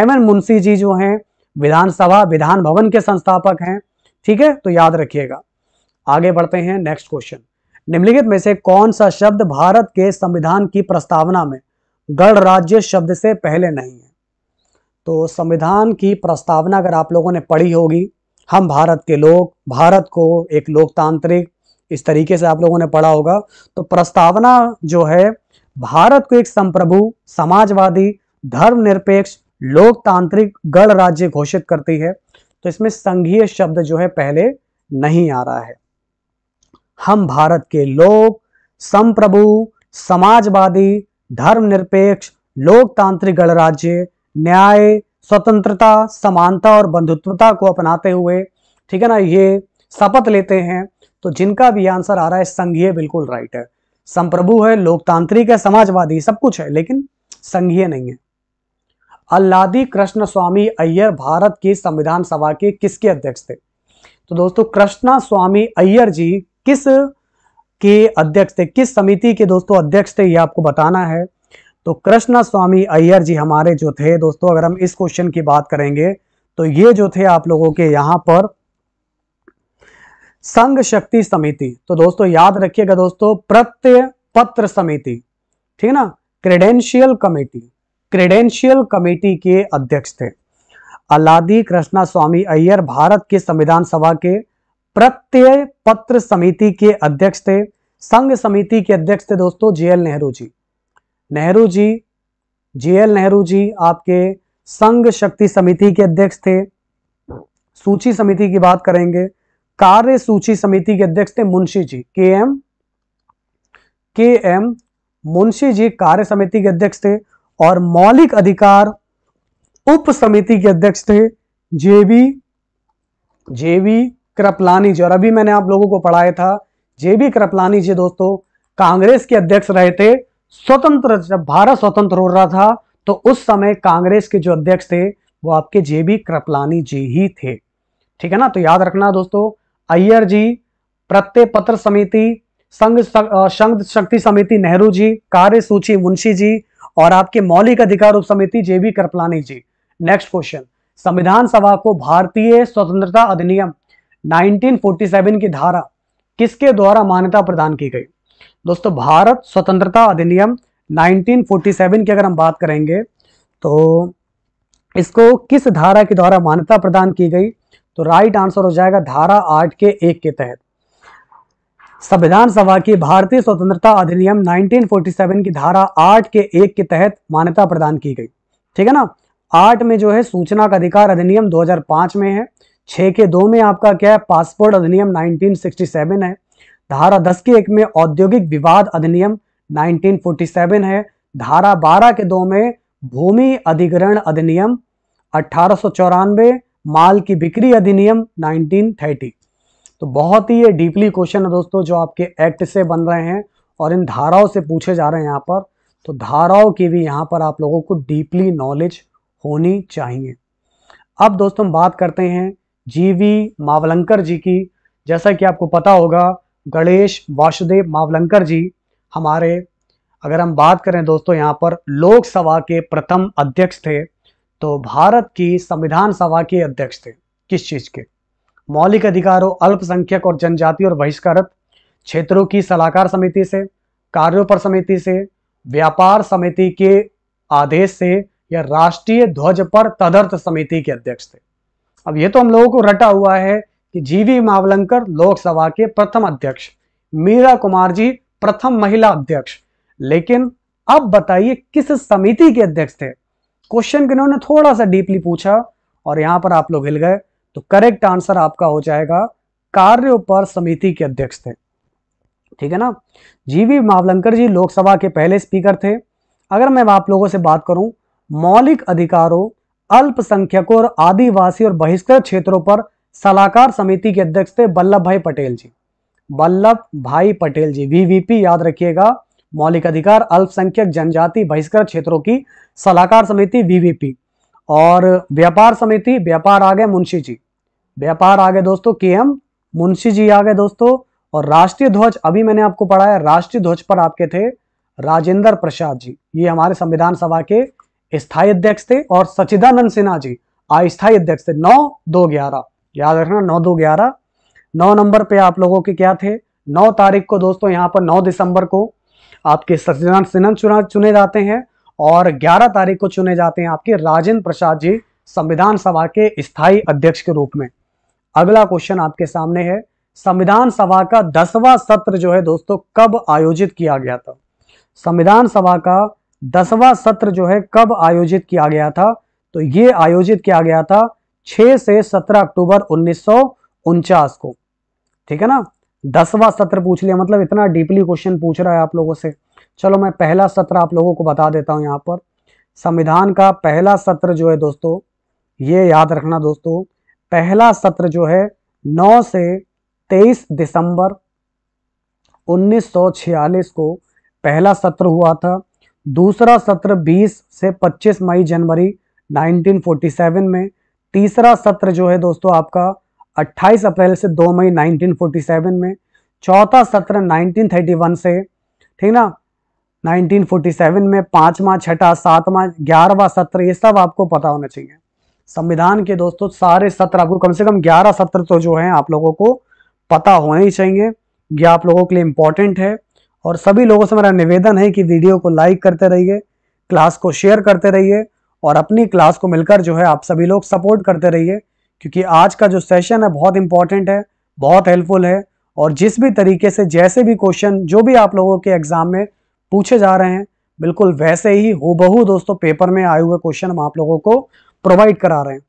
एम एन मुंशी जी जो हैं विधानसभा विधान भवन के संस्थापक हैं ठीक है तो याद रखिएगा आगे बढ़ते हैं नेक्स्ट क्वेश्चन निम्नलिखित में से कौन सा शब्द भारत के संविधान की प्रस्तावना में गणराज्य शब्द से पहले नहीं है तो संविधान की प्रस्तावना अगर आप लोगों ने पढ़ी होगी हम भारत के लोग भारत को एक लोकतांत्रिक इस तरीके से आप लोगों ने पढ़ा होगा तो प्रस्तावना जो है भारत को एक संप्रभु समाजवादी धर्मनिरपेक्ष लोकतांत्रिक गणराज्य घोषित करती है तो इसमें संघीय शब्द जो है पहले नहीं आ रहा है हम भारत के लोग संप्रभु समाजवादी धर्मनिरपेक्ष लोकतांत्रिक गणराज्य न्याय स्वतंत्रता समानता और बंधुत्वता को अपनाते हुए ठीक है ना ये शपथ लेते हैं तो जिनका भी आंसर आ रहा है संघीय बिल्कुल राइट है संप्रभु है लोकतांत्रिक है समाजवादी सब कुछ है लेकिन संघीय नहीं है अल्लादी कृष्ण स्वामी अय्यर भारत की संविधान सभा के किसके अध्यक्ष थे तो दोस्तों कृष्णा स्वामी अय्यर जी किस के अध्यक्ष थे किस समिति के दोस्तों अध्यक्ष थे ये आपको बताना है तो कृष्णा स्वामी अय्यर जी हमारे जो थे दोस्तों अगर हम इस क्वेश्चन की बात करेंगे तो ये जो थे आप लोगों के यहाँ पर संघ शक्ति समिति तो दोस्तों याद रखिएगा दोस्तों प्रत्यय पत्र समिति ठीक है ना क्रेडेंशियल कमेटी क्रेडेंशियल कमेटी के अध्यक्ष थे अलादी कृष्णा स्वामी अय्यर भारत के संविधान सभा के प्रत्यय पत्र समिति के अध्यक्ष थे संघ समिति के अध्यक्ष थे दोस्तों जेएल नेहरू जी नेहरू जी जेएल नेहरू जी आपके संघ शक्ति समिति के अध्यक्ष थे सूची समिति की बात करेंगे कार्य सूची समिति के अध्यक्ष थे मुंशी जी के एम के एम मुंशी जी कार्य समिति के अध्यक्ष थे और मौलिक अधिकार उप समिति के अध्यक्ष थे जेवी जेवी कृपलानी जी और अभी मैंने आप लोगों को पढ़ाया था जे बी कृपलानी जी दोस्तों कांग्रेस के अध्यक्ष रहे थे स्वतंत्र जब भारत स्वतंत्र हो रहा था तो उस समय कांग्रेस के जो अध्यक्ष थे वो आपके जे बी कृपलानी जी ही थे ठीक है ना तो याद रखना दोस्तों अय्यर जी प्रत्यय पत्र समिति संघ संघ शक्ति समिति नेहरू जी कार्य सूची मुंशी जी और आपके मौलिक अधिकार उप समिति J B Kripalani ji next question संविधान सभा को भारतीय स्वतंत्रता अधिनियम 1947 की धारा किसके द्वारा मान्यता प्रदान की गई दोस्तों भारत स्वतंत्रता अधिनियम 1947 की अगर हम बात करेंगे तो इसको किस धारा के द्वारा मान्यता प्रदान की गई तो राइट आंसर हो जाएगा धारा आठ के एक के तहत संविधान सभा की भारतीय स्वतंत्रता अधिनियम 1947 की धारा आठ के एक के तहत मान्यता प्रदान की गई ठीक है ना आठ में जो है सूचना का अधिकार अधिनियम 2005 में है छः के दो में आपका क्या है पासपोर्ट अधिनियम 1967 है धारा दस के एक में औद्योगिक विवाद अधिनियम 1947 है धारा बारह के दो में भूमि अधिग्रहण अधिनियम अट्ठारह माल की बिक्री अधिनियम 1930 तो बहुत ही ये डीपली क्वेश्चन है दोस्तों जो आपके एक्ट से बन रहे हैं और इन धाराओं से पूछे जा रहे हैं यहाँ पर तो धाराओं की भी यहाँ पर आप लोगों को डीपली नॉलेज होनी चाहिए अब दोस्तों हम बात करते हैं जीवी मावलंकर जी की जैसा कि आपको पता होगा गणेश वासुदेव मावलंकर जी हमारे अगर हम बात करें दोस्तों यहाँ पर लोकसभा के प्रथम अध्यक्ष थे तो भारत की संविधान सभा के अध्यक्ष थे किस चीज के मौलिक अधिकारों अल्पसंख्यक और जनजाति और बहिष्कारत क्षेत्रों की सलाहकार समिति से कार्यों पर समिति से व्यापार समिति के आदेश से या राष्ट्रीय ध्वज पर तदर्थ समिति के अध्यक्ष थे अब ये तो हम लोगों को रटा हुआ है कि जीवी मावलंकर लोकसभा के प्रथम अध्यक्ष मीरा कुमार जी प्रथम महिला अध्यक्ष लेकिन अब बताइए किस समिति के अध्यक्ष थे क्वेश्चन इन्होंने थोड़ा सा डीपली पूछा और यहां पर आप लोग हिल गए तो करेक्ट आंसर आपका हो जाएगा कार्य पर समिति के अध्यक्ष थे ठीक है ना जीवी मावलंकर जी लोकसभा के पहले स्पीकर थे अगर मैं आप लोगों से बात करूं मौलिक अधिकारों अल्पसंख्यकों और आदिवासी और बहिष्कृत क्षेत्रों पर सलाहकार समिति के अध्यक्ष थे वल्लभ भाई पटेल जी वल्लभ भाई पटेल जी वीवीपी याद रखिएगा मौलिक अधिकार अल्पसंख्यक जनजाति बहिष्कृत क्षेत्रों की सलाहकार समिति वीवीपी और व्यापार समिति व्यापार आ गए मुंशी जी व्यापार आ गए दोस्तों के एम मुंशी जी आ गए दोस्तों और राष्ट्रीय ध्वज अभी मैंने आपको पढ़ाया राष्ट्रीय ध्वज पर आपके थे राजेंद्र प्रसाद जी ये हमारे संविधान सभा के स्थायी अध्यक्ष थे और सचिदानंद सिन्हा जी अस्थायी अध्यक्ष थे नौ दो ग्यारह याद रखना नौ दो ग्यारह नौ नंबर पे आप लोगों के क्या थे नौ तारीख को दोस्तों यहाँ पर नौ दिसंबर को आपके सचिदानंद सिन्हा चुना चुने जाते हैं और ग्यारह तारीख को चुने जाते हैं आपके राजेंद्र प्रसाद जी संविधान सभा के स्थायी अध्यक्ष के रूप में अगला क्वेश्चन आपके सामने है संविधान सभा का दसवां सत्र जो है दोस्तों कब आयोजित किया गया था संविधान सभा का दसवां सत्र जो है कब आयोजित किया गया था तो ये आयोजित किया गया था 6 से 17 अक्टूबर उन्नीस को ठीक है ना दसवां सत्र पूछ लिया मतलब इतना डीपली क्वेश्चन पूछ रहा है आप लोगों से चलो मैं पहला सत्र आप लोगों को बता देता हूं यहां पर संविधान का पहला सत्र जो है दोस्तों ये याद रखना दोस्तों पहला सत्र जो है 9 से 23 दिसंबर 1946 को पहला सत्र हुआ था दूसरा सत्र 20 से 25 मई जनवरी 1947 में तीसरा सत्र जो है दोस्तों आपका 28 अप्रैल से 2 मई 1947 में चौथा सत्र 1931 से ठीक ना 1947 में पांचवा छठा सातवा ग्यारहवा सत्र ये सब आपको पता होना चाहिए संविधान के दोस्तों सारे सत्र आपको कम से कम ग्यारह सत्र तो जो है आप लोगों को पता होने ही चाहिए यह आप लोगों के लिए इंपॉर्टेंट है और सभी लोगों से मेरा निवेदन है कि वीडियो को लाइक करते रहिए क्लास को शेयर करते रहिए और अपनी क्लास को मिलकर जो है आप सभी लोग सपोर्ट करते रहिए क्योंकि आज का जो सेशन है बहुत इंपॉर्टेंट है बहुत हेल्पफुल है और जिस भी तरीके से जैसे भी क्वेश्चन जो भी आप लोगों के एग्जाम में पूछे जा रहे हैं बिल्कुल वैसे ही हूबहू दोस्तों पेपर में आए हुए क्वेश्चन हम आप लोगों को प्रोवाइड करा रहे हैं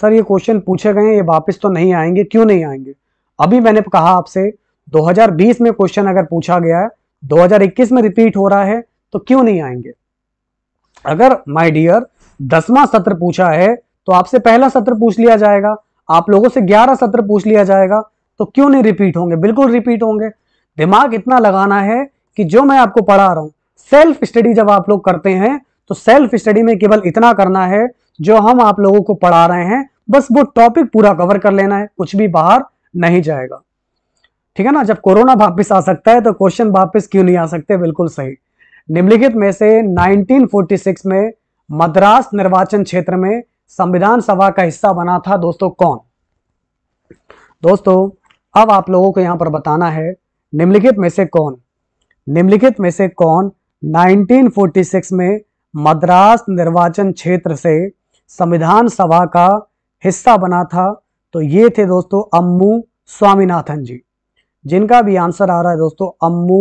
सर ये क्वेश्चन पूछे गए हैं ये वापस तो नहीं आएंगे क्यों नहीं आएंगे अभी मैंने कहा आपसे 2020 में क्वेश्चन अगर पूछा गया है 2021 में रिपीट हो रहा है तो क्यों नहीं आएंगे अगर माय डियर दसवां सत्र पूछा है तो आपसे पहला सत्र पूछ लिया जाएगा आप लोगों से ग्यारह सत्र पूछ लिया जाएगा तो क्यों नहीं रिपीट होंगे बिल्कुल रिपीट होंगे दिमाग इतना लगाना है कि जो मैं आपको पढ़ा रहा हूं सेल्फ स्टडी जब आप लोग करते हैं तो सेल्फ स्टडी में केवल इतना करना है जो हम आप लोगों को पढ़ा रहे हैं बस वो टॉपिक पूरा कवर कर लेना है कुछ भी बाहर नहीं जाएगा ठीक है ना जब कोरोना वापिस आ सकता है तो क्वेश्चन वापिस क्यों नहीं आ सकते बिल्कुल सही निम्नलिखित में से 1946 में मद्रास निर्वाचन क्षेत्र में संविधान सभा का हिस्सा बना था दोस्तों कौन दोस्तों अब आप लोगों को यहां पर बताना है निम्नलिखित में से कौन निम्नलिखित में से कौन 1946 में मद्रास निर्वाचन क्षेत्र से संविधान सभा का हिस्सा बना था तो ये थे दोस्तों अम्मू स्वामीनाथन जी जिनका भी आंसर आ रहा है दोस्तों अम्मू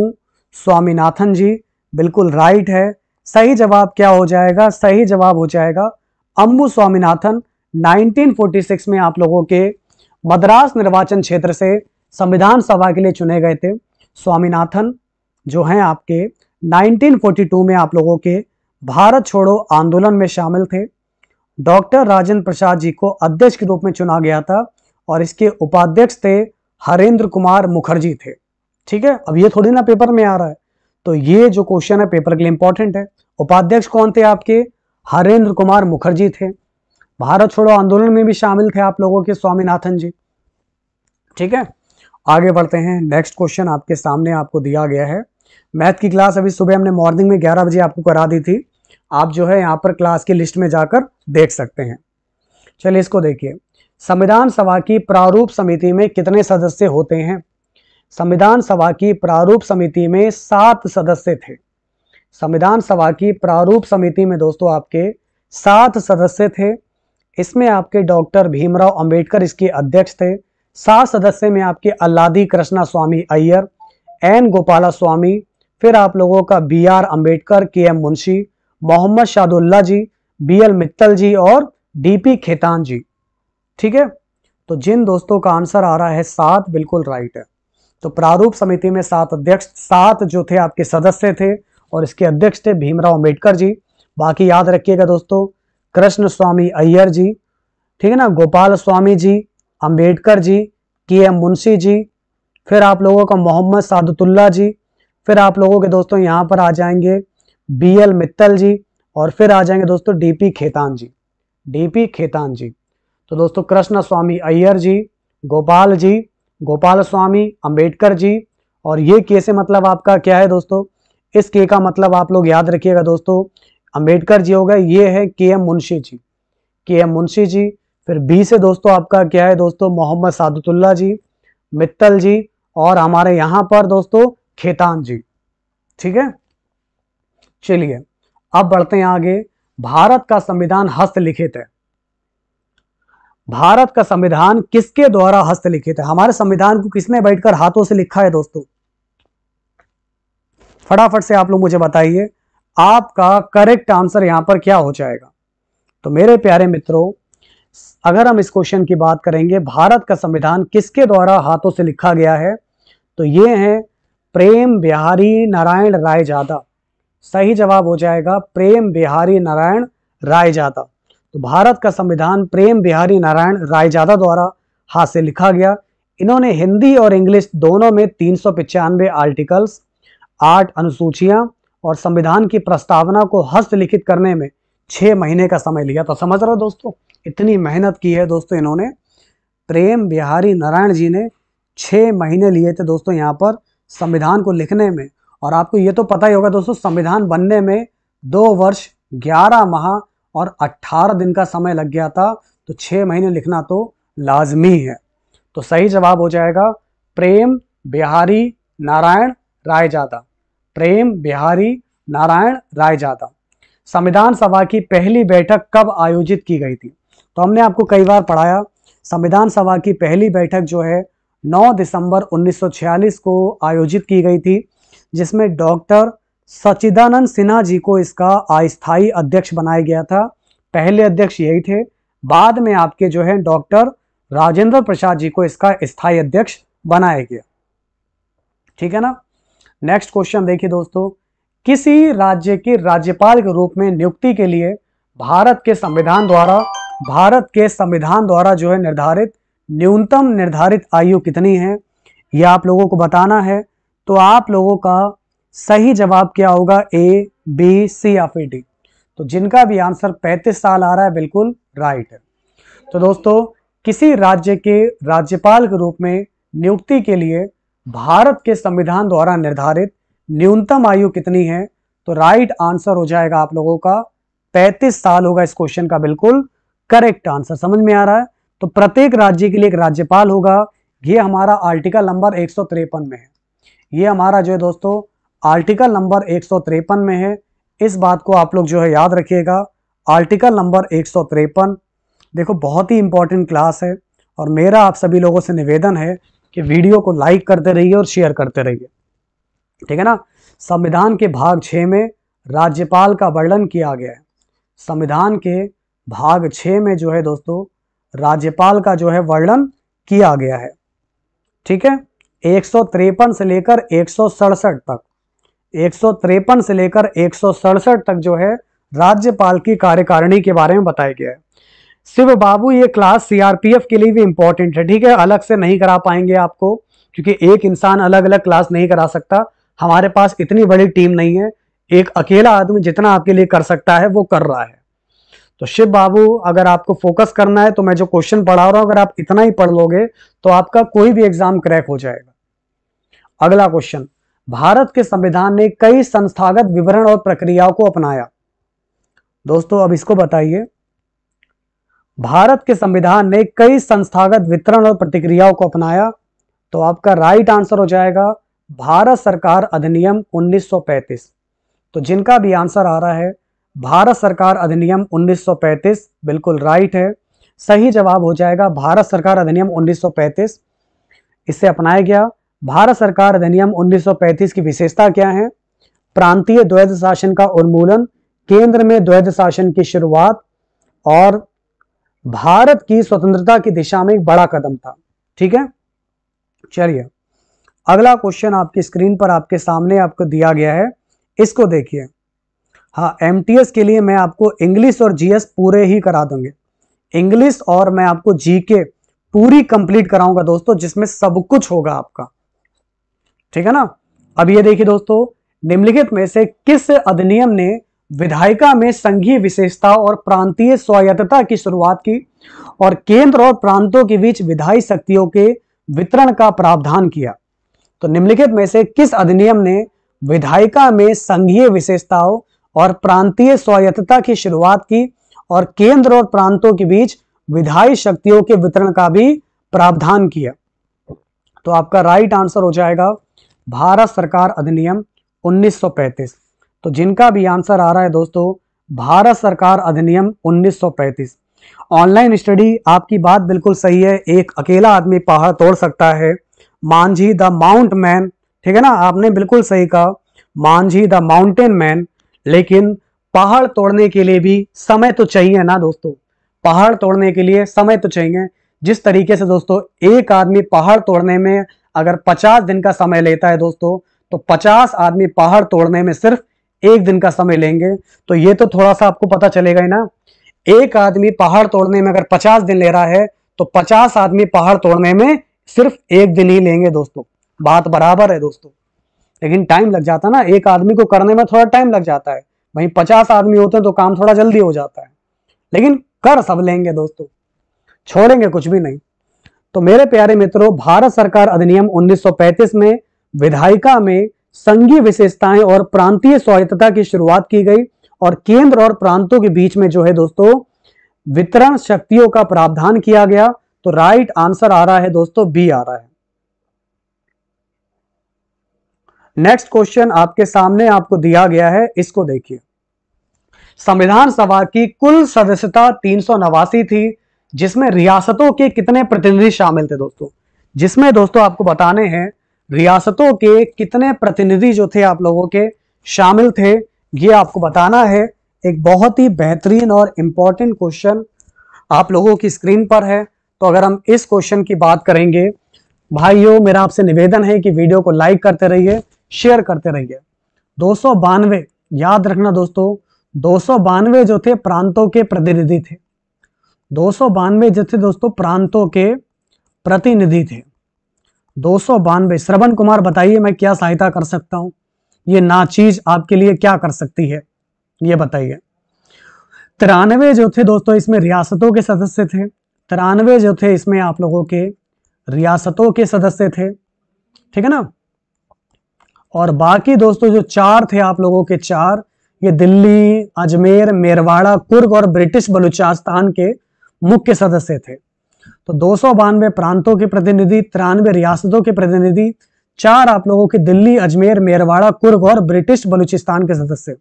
स्वामीनाथन जी बिल्कुल राइट है सही जवाब क्या हो जाएगा सही जवाब हो जाएगा अम्बू स्वामीनाथन 1946 में आप लोगों के मद्रास निर्वाचन क्षेत्र से संविधान सभा के लिए चुने गए थे स्वामीनाथन जो हैं आपके 1942 में आप लोगों के भारत छोड़ो आंदोलन में शामिल थे डॉक्टर राजेंद्र प्रसाद जी को अध्यक्ष के रूप में चुना गया था और इसके उपाध्यक्ष थे हरेंद्र कुमार मुखर्जी थे ठीक है अब ये थोड़ी ना पेपर में आ रहा है तो ये जो क्वेश्चन है पेपर के लिए इंपॉर्टेंट है उपाध्यक्ष कौन थे आपके हरेंद्र कुमार मुखर्जी थे भारत छोड़ो आंदोलन में भी शामिल थे आप लोगों के स्वामीनाथन जी ठीक है आगे बढ़ते हैं नेक्स्ट क्वेश्चन आपके सामने आपको दिया गया है मैथ की क्लास अभी सुबह हमने मॉर्निंग में 11 बजे आपको करा दी थी आप जो है यहाँ पर क्लास की लिस्ट में जाकर देख सकते हैं चलिए इसको देखिए संविधान सभा की प्रारूप समिति में कितने सदस्य होते हैं संविधान सभा की प्रारूप समिति में सात सदस्य थे संविधान सभा की प्रारूप समिति में दोस्तों आपके सात सदस्य थे इसमें आपके डॉक्टर भीमराव अंबेडकर इसके अध्यक्ष थे सात सदस्य में आपके अल्लादी कृष्णा स्वामी अय्यर एन गोपाला स्वामी फिर आप लोगों का B R Ambedkar K M Munshi Mohammad Saadulla ji B L Mittal ji और डी पी खेतान जी ठीक है तो जिन दोस्तों का आंसर आ रहा है सात बिल्कुल राइट है तो प्रारूप समिति में सात अध्यक्ष सात जो थे आपके सदस्य थे और इसके अध्यक्ष थे भीमराव अम्बेडकर जी बाकी याद रखिएगा दोस्तों कृष्ण स्वामी अय्यर जी ठीक है ना गोपाल स्वामी जी अम्बेडकर जी के एम मुंशी जी फिर आप लोगों का मोहम्मद सादतुल्ला जी फिर आप लोगों के दोस्तों यहाँ पर आ जाएंगे बी एल मित्तल जी और फिर आ जाएंगे दोस्तों डीपी खेतान जी डीपी खेतान जी तो दोस्तों कृष्ण स्वामी अय्यर जी गोपाल जी गोपाल स्वामी अम्बेडकर जी और ये के से मतलब आपका क्या है दोस्तों इस के का मतलब आप लोग याद रखिएगा दोस्तों अंबेडकर जी हो गए ये है के एम मुंशी जी के एम मुंशी जी फिर बी से दोस्तों आपका क्या है दोस्तों मोहम्मद सादतुल्ला जी मित्तल जी और हमारे यहाँ पर दोस्तों खेतान जी ठीक है चलिए अब बढ़ते हैं आगे भारत का संविधान हस्तलिखित है भारत का संविधान किसके द्वारा हस्तलिखित है हमारे संविधान को किसने बैठकर हाथों से लिखा है दोस्तों फटाफट से आप लोग मुझे बताइए आपका करेक्ट आंसर यहां पर क्या हो जाएगा तो मेरे प्यारे मित्रों अगर हम इस क्वेश्चन की बात करेंगे भारत का संविधान किसके द्वारा हाथों से लिखा गया है तो ये है प्रेम बिहारी नारायण राय जादा सही जवाब हो जाएगा प्रेम बिहारी नारायण राय जादा तो भारत का संविधान प्रेम बिहारी नारायण रायजादा द्वारा हाथ से लिखा गया इन्होंने हिंदी और इंग्लिश दोनों में तीन आर्टिकल्स आठ अनुसूचियां और संविधान की प्रस्तावना को हस्तलिखित करने में छः महीने का समय लिया तो समझ रहे दोस्तों इतनी मेहनत की है दोस्तों इन्होंने प्रेम बिहारी नारायण जी ने छः महीने लिए थे दोस्तों यहाँ पर संविधान को लिखने में और आपको ये तो पता ही होगा दोस्तों संविधान बनने में दो वर्ष ग्यारह माह और 18 दिन का समय लग गया था तो 6 महीने लिखना तो लाजमी है तो सही जवाब हो जाएगा प्रेम बिहारी नारायण रायजादा प्रेम बिहारी नारायण रायजादा संविधान सभा की पहली बैठक कब आयोजित की गई थी तो हमने आपको कई बार पढ़ाया संविधान सभा की पहली बैठक जो है 9 दिसंबर 1946 को आयोजित की गई थी जिसमें डॉक्टर सचिदानंद सिन्हा जी को इसका अस्थायी अध्यक्ष बनाया गया था पहले अध्यक्ष यही थे बाद में आपके जो है डॉक्टर राजेंद्र प्रसाद जी को इसका स्थायी अध्यक्ष बनाया गया ठीक है ना नेक्स्ट क्वेश्चन देखिए दोस्तों किसी राज्य के राज्यपाल के रूप में नियुक्ति के लिए भारत के संविधान द्वारा भारत के संविधान द्वारा जो है निर्धारित न्यूनतम निर्धारित आयु कितनी है यह आप लोगों को बताना है तो आप लोगों का सही जवाब क्या होगा ए बी सी या फिर डी तो जिनका भी आंसर 35 साल आ रहा है बिल्कुल राइट है तो दोस्तों किसी राज्य के राज्यपाल के रूप में नियुक्ति के लिए भारत के संविधान द्वारा निर्धारित न्यूनतम आयु कितनी है तो राइट आंसर हो जाएगा आप लोगों का 35 साल होगा इस क्वेश्चन का बिल्कुल करेक्ट आंसर समझ में आ रहा है तो प्रत्येक राज्य के लिए एक राज्यपाल होगा ये हमारा आर्टिकल नंबर एक में है ये हमारा जो है दोस्तों आर्टिकल नंबर एक में है इस बात को आप लोग जो है याद रखिएगा आर्टिकल नंबर एक देखो बहुत ही इंपॉर्टेंट क्लास है और मेरा आप सभी लोगों से निवेदन है कि वीडियो को लाइक करते रहिए और शेयर करते रहिए ठीक है ना संविधान के भाग छ में राज्यपाल का वर्णन किया गया है संविधान के भाग छ में जो है दोस्तों राज्यपाल का जो है वर्णन किया गया है ठीक है एक से लेकर एक तक एक से लेकर एक तक जो है राज्यपाल की कार्यकारिणी के बारे में बताया गया है शिव बाबू ये क्लास सीआरपीएफ के लिए भी इम्पोर्टेंट है ठीक है अलग से नहीं करा पाएंगे आपको क्योंकि एक इंसान अलग अलग क्लास नहीं करा सकता हमारे पास इतनी बड़ी टीम नहीं है एक अकेला आदमी जितना आपके लिए कर सकता है वो कर रहा है तो शिव बाबू अगर आपको फोकस करना है तो मैं जो क्वेश्चन पढ़ा रहा हूं अगर आप इतना ही पढ़ लोगे तो आपका कोई भी एग्जाम क्रैक हो जाएगा अगला क्वेश्चन भारत के संविधान ने कई संस्थागत विवरण और प्रक्रियाओं को अपनाया दोस्तों अब इसको बताइए भारत के संविधान ने कई संस्थागत वितरण और प्रतिक्रियाओं को अपनाया तो आपका राइट आंसर हो जाएगा भारत सरकार अधिनियम 1935 तो जिनका भी आंसर आ रहा है भारत सरकार अधिनियम 1935 बिल्कुल राइट है सही जवाब हो जाएगा भारत सरकार अधिनियम 1935 इसे अपनाया गया भारत सरकार अधिनियम 1935 की विशेषता क्या है प्रांतीय द्वैध शासन का उन्मूलन केंद्र में द्वैध शासन की शुरुआत और भारत की स्वतंत्रता की दिशा में एक बड़ा कदम था ठीक है चलिए अगला क्वेश्चन आपकी स्क्रीन पर आपके सामने आपको दिया गया है इसको देखिए हाँ एम के लिए मैं आपको इंग्लिश और जीएस पूरे ही करा दूंगे इंग्लिश और मैं आपको जीके पूरी कंप्लीट कराऊंगा दोस्तों जिसमें सब कुछ होगा आपका ठीक है ना अब ये देखिए दोस्तों निम्नलिखित में से किस अधिनियम ने विधायिका में संघीय विशेषता और प्रांतीय स्वायत्तता की शुरुआत की और केंद्र और प्रांतों के बीच विधायी शक्तियों के वितरण का प्रावधान किया तो निम्नलिखित में से किस अधिनियम ने विधायिका में संघीय विशेषताओं और प्रांतीय स्वायत्तता की शुरुआत की और केंद्र और प्रांतों के बीच विधायी शक्तियों के वितरण का भी प्रावधान किया तो आपका राइट आंसर हो जाएगा भारत सरकार अधिनियम 1935 तो जिनका भी आंसर आ रहा है दोस्तों भारत सरकार अधिनियम 1935 ऑनलाइन स्टडी आपकी बात बिल्कुल सही है एक अकेला आदमी पहाड़ तोड़ सकता है मांझी द माउंट मैन ठीक है ना आपने बिल्कुल सही कहा मांझी द माउंटेन मैन लेकिन पहाड़ तोड़ने के लिए भी समय तो चाहिए ना दोस्तों पहाड़ तोड़ने के लिए समय तो चाहिए जिस तरीके से दोस्तों एक आदमी पहाड़ तोड़ने में अगर 50 दिन का समय लेता है दोस्तों तो 50 आदमी पहाड़ तोड़ने में सिर्फ एक दिन का समय लेंगे तो ये तो थोड़ा सा आपको पता चलेगा ही ना एक आदमी पहाड़ तोड़ने में अगर 50 दिन ले रहा है तो 50 आदमी पहाड़ तोड़ने में सिर्फ एक दिन ही लेंगे दोस्तों बात बराबर है दोस्तों लेकिन टाइम लग जाता है ना एक आदमी को करने में थोड़ा टाइम लग जाता है वहीं पचास आदमी होते हैं तो काम थोड़ा जल्दी हो जाता है लेकिन कर सब लेंगे दोस्तों छोड़ेंगे कुछ भी नहीं तो मेरे प्यारे मित्रों भारत सरकार अधिनियम 1935 में विधायिका में संघीय विशेषताएं और प्रांतीय स्वायत्तता की शुरुआत की गई और केंद्र और प्रांतों के बीच में जो है दोस्तों वितरण शक्तियों का प्रावधान किया गया तो राइट आंसर आ रहा है दोस्तों बी आ रहा है नेक्स्ट क्वेश्चन आपके सामने आपको दिया गया है इसको देखिए संविधान सभा की कुल सदस्यता तीन थी जिसमें रियासतों के कितने प्रतिनिधि शामिल थे दोस्तों जिसमें दोस्तों आपको बताने हैं रियासतों के कितने प्रतिनिधि जो थे आप लोगों के शामिल थे ये आपको बताना है एक बहुत ही बेहतरीन और इम्पॉर्टेंट क्वेश्चन आप लोगों की स्क्रीन पर है तो अगर हम इस क्वेश्चन की बात करेंगे भाइयों मेरा आपसे निवेदन है कि वीडियो को लाइक करते रहिए शेयर करते रहिए दो याद रखना दोस्तों दो जो थे प्रांतों के प्रतिनिधि थे दो सौ बानवे जत्थे दोस्तों प्रांतों के प्रतिनिधि थे दो सौ बानवे श्रवण कुमार बताइए मैं क्या सहायता कर सकता हूं ये नाचीज आपके लिए क्या कर सकती है ये बताइए तिरानवे जो थे दोस्तों इसमें रियासतों के सदस्य थे तिरानवे जो थे इसमें आप लोगों के रियासतों के सदस्य थे ठीक है ना और बाकी दोस्तों जो चार थे आप लोगों के चार ये दिल्ली अजमेर मेरवाड़ा कुर्ग और ब्रिटिश बलूचिस्तान के मुख्य सदस्य थे तो दो प्रांतों के प्रतिनिधि तिरानवे रियासतों के प्रतिनिधि चार आप लोगों के दिल्ली अजमेर मेरवाड़ा कुर्ग और ब्रिटिश बलूचिस्तान के सदस्य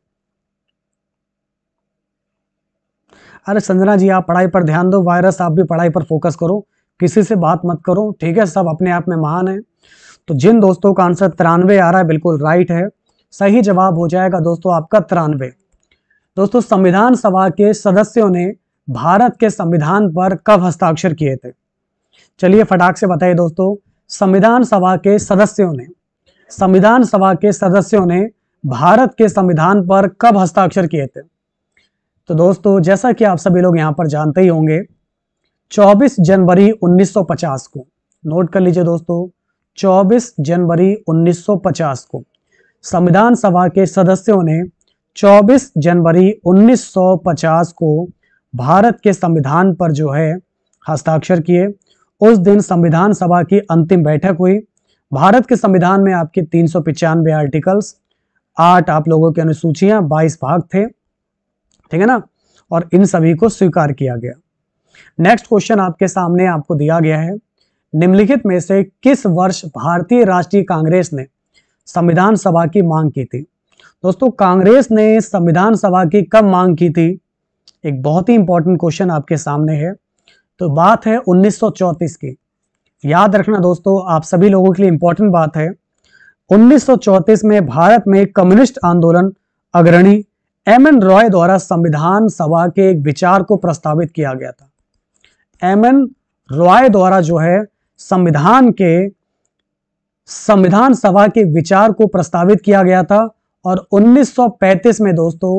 अरे संजना जी आप पढ़ाई पर ध्यान दो वायरस आप भी पढ़ाई पर फोकस करो किसी से बात मत करो ठीक है सब अपने आप में महान है तो जिन दोस्तों का आंसर तिरानवे आ रहा है बिल्कुल राइट है सही जवाब हो जाएगा दोस्तों आपका तिरानवे दोस्तों संविधान सभा के सदस्यों ने भारत के संविधान पर कब हस्ताक्षर किए थे चलिए फटाक से बताइए दोस्तों संविधान सभा के सदस्यों ने संविधान सभा के सदस्यों ने भारत के संविधान पर कब हस्ताक्षर किए थे तो दोस्तों जैसा कि आप सभी लोग यहां पर जानते ही होंगे 24 जनवरी 1950 को नोट कर लीजिए दोस्तों 24 जनवरी 1950 को संविधान सभा के सदस्यों ने 24 जनवरी 1950 को भारत के संविधान पर जो है हस्ताक्षर किए उस दिन संविधान सभा की अंतिम बैठक हुई भारत के संविधान में आपके तीन सौ पिचानवे आर्टिकल्स आठ आप लोगों की अनुसूचियां बाईस भाग थे ठीक है ना और इन सभी को स्वीकार किया गया नेक्स्ट क्वेश्चन आपके सामने आपको दिया गया है निम्नलिखित में से किस वर्ष भारतीय राष्ट्रीय कांग्रेस ने संविधान सभा की मांग की थी दोस्तों कांग्रेस ने संविधान सभा की कब मांग की थी एक बहुत ही इंपॉर्टेंट क्वेश्चन आपके सामने है तो बात है 1934 की याद रखना दोस्तों आप सभी लोगों के लिए इंपॉर्टेंट बात है 1934 में भारत में कम्युनिस्ट आंदोलन अग्रणी एम एन रॉय द्वारा संविधान सभा के एक विचार को प्रस्तावित किया गया था एम एन रॉय द्वारा जो है संविधान के संविधान सभा के विचार को प्रस्तावित किया गया था और 1935 में दोस्तों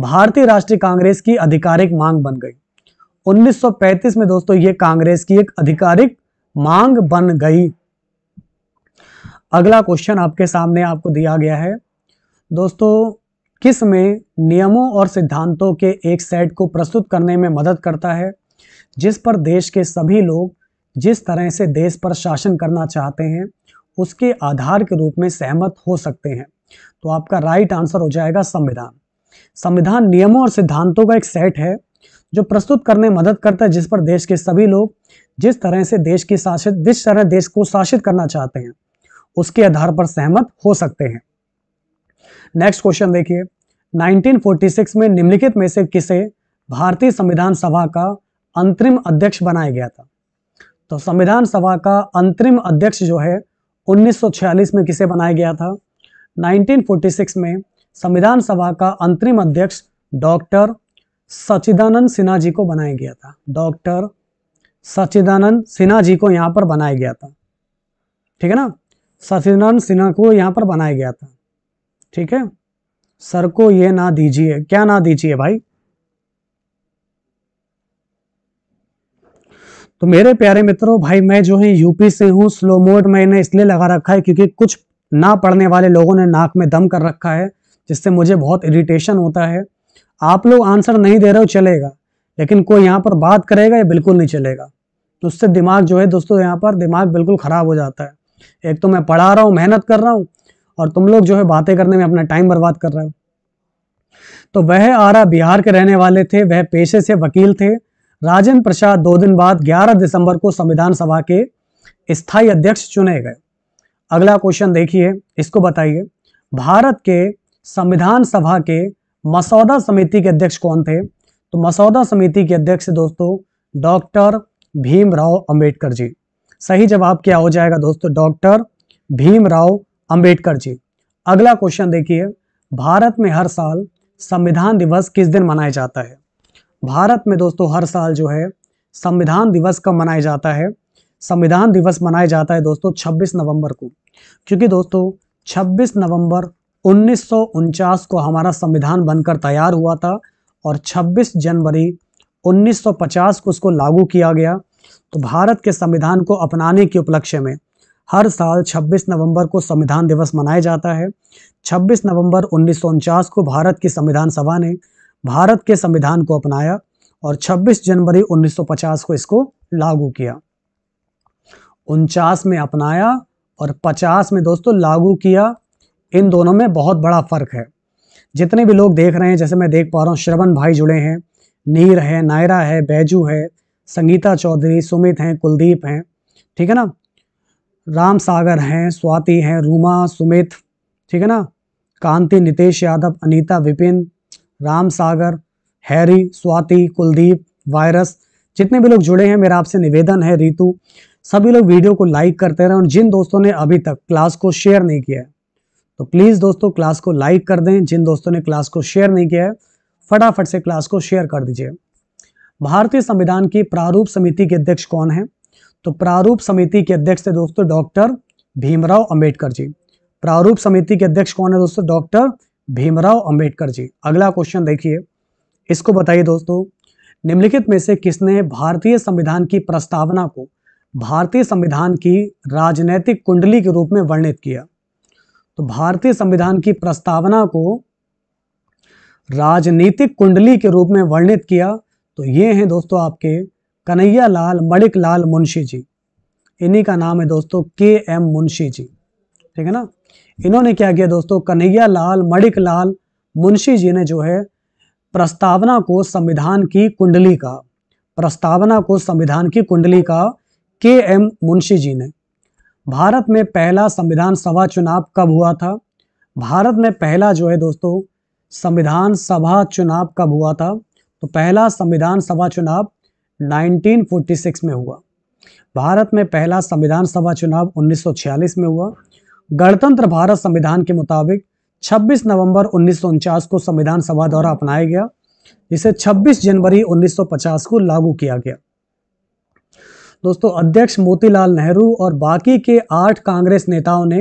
भारतीय राष्ट्रीय कांग्रेस की आधिकारिक मांग बन गई 1935 में दोस्तों ये कांग्रेस की एक आधिकारिक मांग बन गई अगला क्वेश्चन आपके सामने आपको दिया गया है दोस्तों किस में नियमों और सिद्धांतों के एक सेट को प्रस्तुत करने में मदद करता है जिस पर देश के सभी लोग जिस तरह से देश पर शासन करना चाहते हैं उसके आधार के रूप में सहमत हो सकते हैं तो आपका राइट आंसर हो जाएगा संविधान संविधान नियमों और सिद्धांतों का एक सेट है जो प्रस्तुत करने मदद करता है जिस पर देश के सभी लोग जिस तरह से देश की शासित जिस तरह देश को शासित करना चाहते हैं उसके आधार पर सहमत हो सकते हैं नेक्स्ट क्वेश्चन देखिए 1946 में निम्नलिखित में से किसे भारतीय संविधान सभा का अंतरिम अध्यक्ष बनाया गया था तो संविधान सभा का अंतरिम अध्यक्ष जो है 1946 में किसे बनाया गया था 1946 में संविधान सभा का अंतरिम अध्यक्ष डॉक्टर सचिदानंद सिन्हा जी को बनाया गया था डॉक्टर सचिदानंद सिन्हा जी को यहाँ पर बनाया गया था ठीक है ना सचिदानंद सिन्हा को यहाँ पर बनाया गया था ठीक है सर को ये ना दीजिए क्या ना दीजिए भाई तो मेरे प्यारे मित्रों भाई मैं जो है यूपी से हूँ स्लो मोड मैंने इसलिए लगा रखा है क्योंकि कुछ ना पढ़ने वाले लोगों ने नाक में दम कर रखा है जिससे मुझे बहुत इरिटेशन होता है आप लोग आंसर नहीं दे रहे हो चलेगा लेकिन कोई यहाँ पर बात करेगा ये बिल्कुल नहीं चलेगा तो उससे दिमाग जो है दोस्तों यहाँ पर दिमाग बिल्कुल ख़राब हो जाता है एक तो मैं पढ़ा रहा हूँ मेहनत कर रहा हूँ और तुम लोग जो है बातें करने में अपना टाइम बर्बाद कर रहे हो तो वह आरा बिहार के रहने वाले थे वह पेशे से वकील थे राजेंद्र प्रसाद दो दिन बाद 11 दिसंबर को संविधान सभा के स्थायी अध्यक्ष चुने गए अगला क्वेश्चन देखिए इसको बताइए भारत के संविधान सभा के मसौदा समिति के अध्यक्ष कौन थे तो मसौदा समिति के अध्यक्ष दोस्तों डॉक्टर भीमराव अंबेडकर जी सही जवाब क्या हो जाएगा दोस्तों डॉक्टर भीमराव अंबेडकर जी अगला क्वेश्चन देखिए भारत में हर साल संविधान दिवस किस दिन मनाया जाता है भारत में दोस्तों हर साल जो है संविधान दिवस कब मनाया जाता है संविधान दिवस मनाया जाता है दोस्तों 26 नवंबर को क्योंकि दोस्तों 26 नवंबर उन्नीस को हमारा संविधान बनकर तैयार हुआ था और 26 जनवरी 1950 को उसको लागू किया गया तो भारत के संविधान को अपनाने के उपलक्ष्य में हर साल 26 नवंबर को संविधान दिवस मनाया जाता है 26 नवंबर उन्नीस को भारत की संविधान सभा ने भारत के संविधान को अपनाया और 26 जनवरी 1950 को इसको लागू किया उनचास में अपनाया और 50 में दोस्तों लागू किया इन दोनों में बहुत बड़ा फ़र्क है जितने भी लोग देख रहे हैं जैसे मैं देख पा रहा हूँ श्रवण भाई जुड़े हैं नीर है नायरा है बैजू है संगीता चौधरी सुमित हैं कुलदीप हैं ठीक है ना राम सागर हैं स्वाति हैं रूमा सुमित ठीक है ना कांति नितेश यादव अनीता विपिन राम सागर हैरी स्वाति कुलदीप वायरस जितने भी लोग जुड़े हैं मेरा आपसे निवेदन है रितु सभी लोग वीडियो को लाइक करते रहें और जिन दोस्तों ने अभी तक क्लास को शेयर नहीं किया है तो प्लीज़ दोस्तों क्लास को लाइक कर दें जिन दोस्तों ने क्लास को शेयर नहीं किया है फटाफट से क्लास को शेयर कर दीजिए भारतीय संविधान की प्रारूप समिति के अध्यक्ष कौन है तो प्रारूप समिति के अध्यक्ष थे दोस्तों डॉक्टर भीमराव अंबेडकर जी प्रारूप समिति के अध्यक्ष कौन है दोस्तों डॉक्टर भीमराव अंबेडकर जी अगला क्वेश्चन देखिए इसको बताइए दोस्तों निम्नलिखित में से किसने भारतीय संविधान की प्रस्तावना को भारतीय संविधान की राजनैतिक कुंडली के रूप में वर्णित किया तो भारतीय संविधान की प्रस्तावना को राजनीतिक कुंडली के रूप में वर्णित किया तो ये हैं दोस्तों आपके कन्हैया लाल मणिक लाल मुंशी जी इन्हीं का नाम है दोस्तों के एम मुंशी जी ठीक है ना इन्होंने क्या किया दोस्तों कन्हैया लाल मणिक लाल मुंशी जी ने जो है प्रस्तावना को संविधान की कुंडली का प्रस्तावना को संविधान की कुंडली का के एम मुंशी जी ने भारत में पहला संविधान सभा चुनाव कब हुआ था भारत में पहला जो है दोस्तों संविधान सभा चुनाव कब हुआ था तो पहला संविधान सभा चुनाव 1946 में हुआ भारत में पहला संविधान सभा चुनाव 1946 में हुआ गणतंत्र भारत संविधान के मुताबिक 26 नवंबर उन्नीस को संविधान सभा द्वारा अपनाया गया जिसे 26 जनवरी 1950 को लागू किया गया दोस्तों अध्यक्ष मोतीलाल नेहरू और बाकी के आठ कांग्रेस नेताओं ने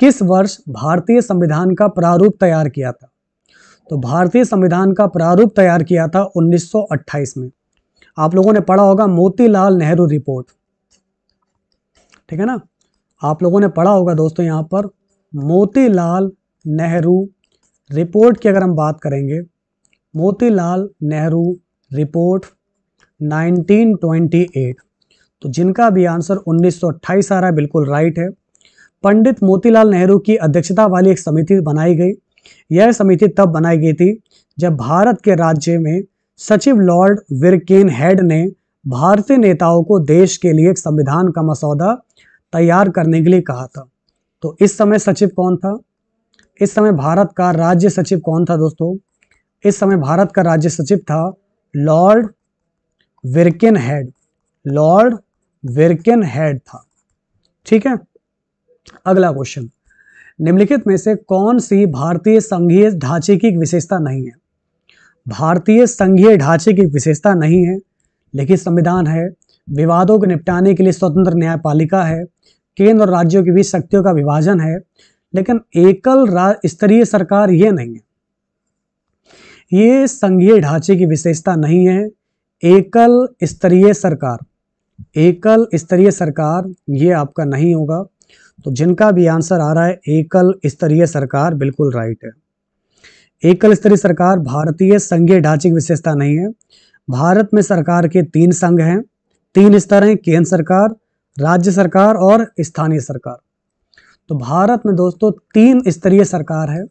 किस वर्ष भारतीय संविधान का प्रारूप तैयार किया था तो भारतीय संविधान का प्रारूप तैयार किया था 1928 में आप लोगों ने पढ़ा होगा मोतीलाल नेहरू रिपोर्ट ठीक है ना आप लोगों ने पढ़ा होगा दोस्तों यहाँ पर मोतीलाल नेहरू रिपोर्ट की अगर हम बात करेंगे मोतीलाल नेहरू रिपोर्ट 1928 तो जिनका भी आंसर 1928 आ रहा है बिल्कुल राइट है पंडित मोतीलाल नेहरू की अध्यक्षता वाली एक समिति बनाई गई यह समिति तब बनाई गई थी जब भारत के राज्य में सचिव लॉर्ड विरकेन हेड ने भारतीय नेताओं को देश के लिए एक संविधान का मसौदा तैयार करने के लिए कहा था तो इस समय सचिव कौन था इस समय भारत का राज्य सचिव कौन था दोस्तों इस समय भारत का राज्य सचिव था Lord Birkenhead Lord Birkenhead था ठीक है अगला क्वेश्चन निम्नलिखित में से कौन सी भारतीय संघीय ढांचे की विशेषता नहीं है भारतीय संघीय ढांचे की विशेषता नहीं है लेकिन संविधान है विवादों को निपटाने के लिए स्वतंत्र न्यायपालिका है केंद्र और राज्यों के बीच शक्तियों का विभाजन है लेकिन एकल स्तरीय सरकार ये नहीं है ये संघीय ढांचे की विशेषता नहीं है एकल स्तरीय सरकार एकल स्तरीय सरकार ये आपका नहीं होगा तो जिनका भी आंसर आ रहा है एकल स्तरीय सरकार बिल्कुल राइट है एकल स्तरीय सरकार भारतीय संघीय ढांचे की विशेषता नहीं है भारत में सरकार के तीन संघ हैं तीन स्तर हैं केंद्र सरकार राज्य सरकार और स्थानीय सरकार तो भारत में दोस्तों तीन स्तरीय सरकार है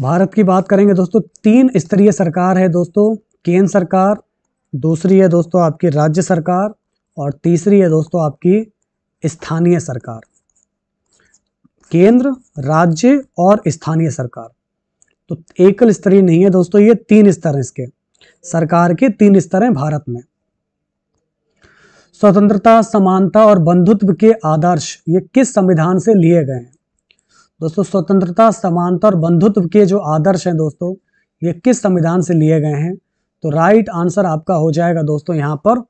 भारत की बात करेंगे दोस्तों तीन स्तरीय सरकार है दोस्तों केंद्र सरकार दूसरी है दोस्तों आपकी राज्य सरकार और तीसरी है दोस्तों आपकी स्थानीय सरकार केंद्र राज्य और स्थानीय सरकार तो एकल स्तरीय नहीं है दोस्तों ये तीन स्तर हैं इसके सरकार के तीन स्तर हैं भारत में स्वतंत्रता समानता और बंधुत्व के आदर्श ये किस संविधान से लिए गए हैं दोस्तों स्वतंत्रता समानता और बंधुत्व के जो आदर्श हैं दोस्तों ये किस संविधान से लिए गए हैं तो राइट आंसर आपका हो जाएगा दोस्तों यहाँ पर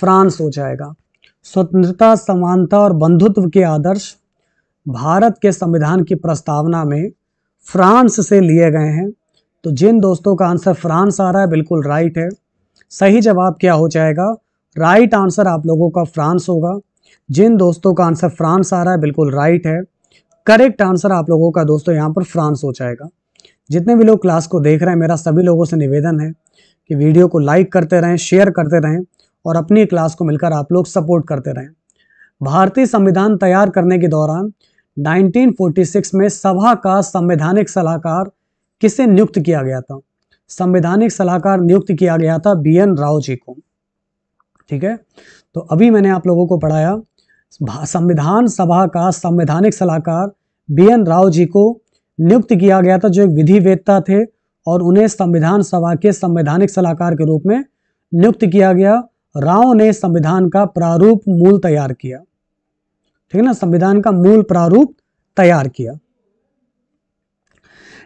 फ्रांस हो जाएगा स्वतंत्रता समानता और बंधुत्व के आदर्श भारत के संविधान की प्रस्तावना में फ्रांस से लिए गए हैं तो जिन दोस्तों का आंसर फ्रांस आ रहा है बिल्कुल राइट है सही जवाब क्या हो जाएगा राइट आंसर आप लोगों का फ्रांस होगा जिन दोस्तों का आंसर फ्रांस आ रहा है बिल्कुल राइट है करेक्ट आंसर आप लोगों का दोस्तों यहाँ पर फ्रांस हो जाएगा जितने भी लोग क्लास को देख रहे हैं मेरा सभी लोगों से निवेदन है कि वीडियो को लाइक करते रहें शेयर करते रहें और अपनी क्लास को मिलकर आप लोग सपोर्ट करते रहें भारतीय संविधान तैयार करने के दौरान 1946 में सभा का संवैधानिक सलाहकार किसे नियुक्त किया गया था संवैधानिक सलाहकार नियुक्त किया गया था बी एन राव जी को ठीक है तो अभी मैंने आप लोगों को पढ़ाया संविधान सभा का संवैधानिक सलाहकार बी एन राव जी को नियुक्त किया गया था जो एक विधिवेदता थे और उन्हें संविधान सभा के संवैधानिक सलाहकार के रूप में नियुक्त किया गया राव ने संविधान का प्रारूप मूल तैयार किया ठीक है ना संविधान का मूल प्रारूप तैयार किया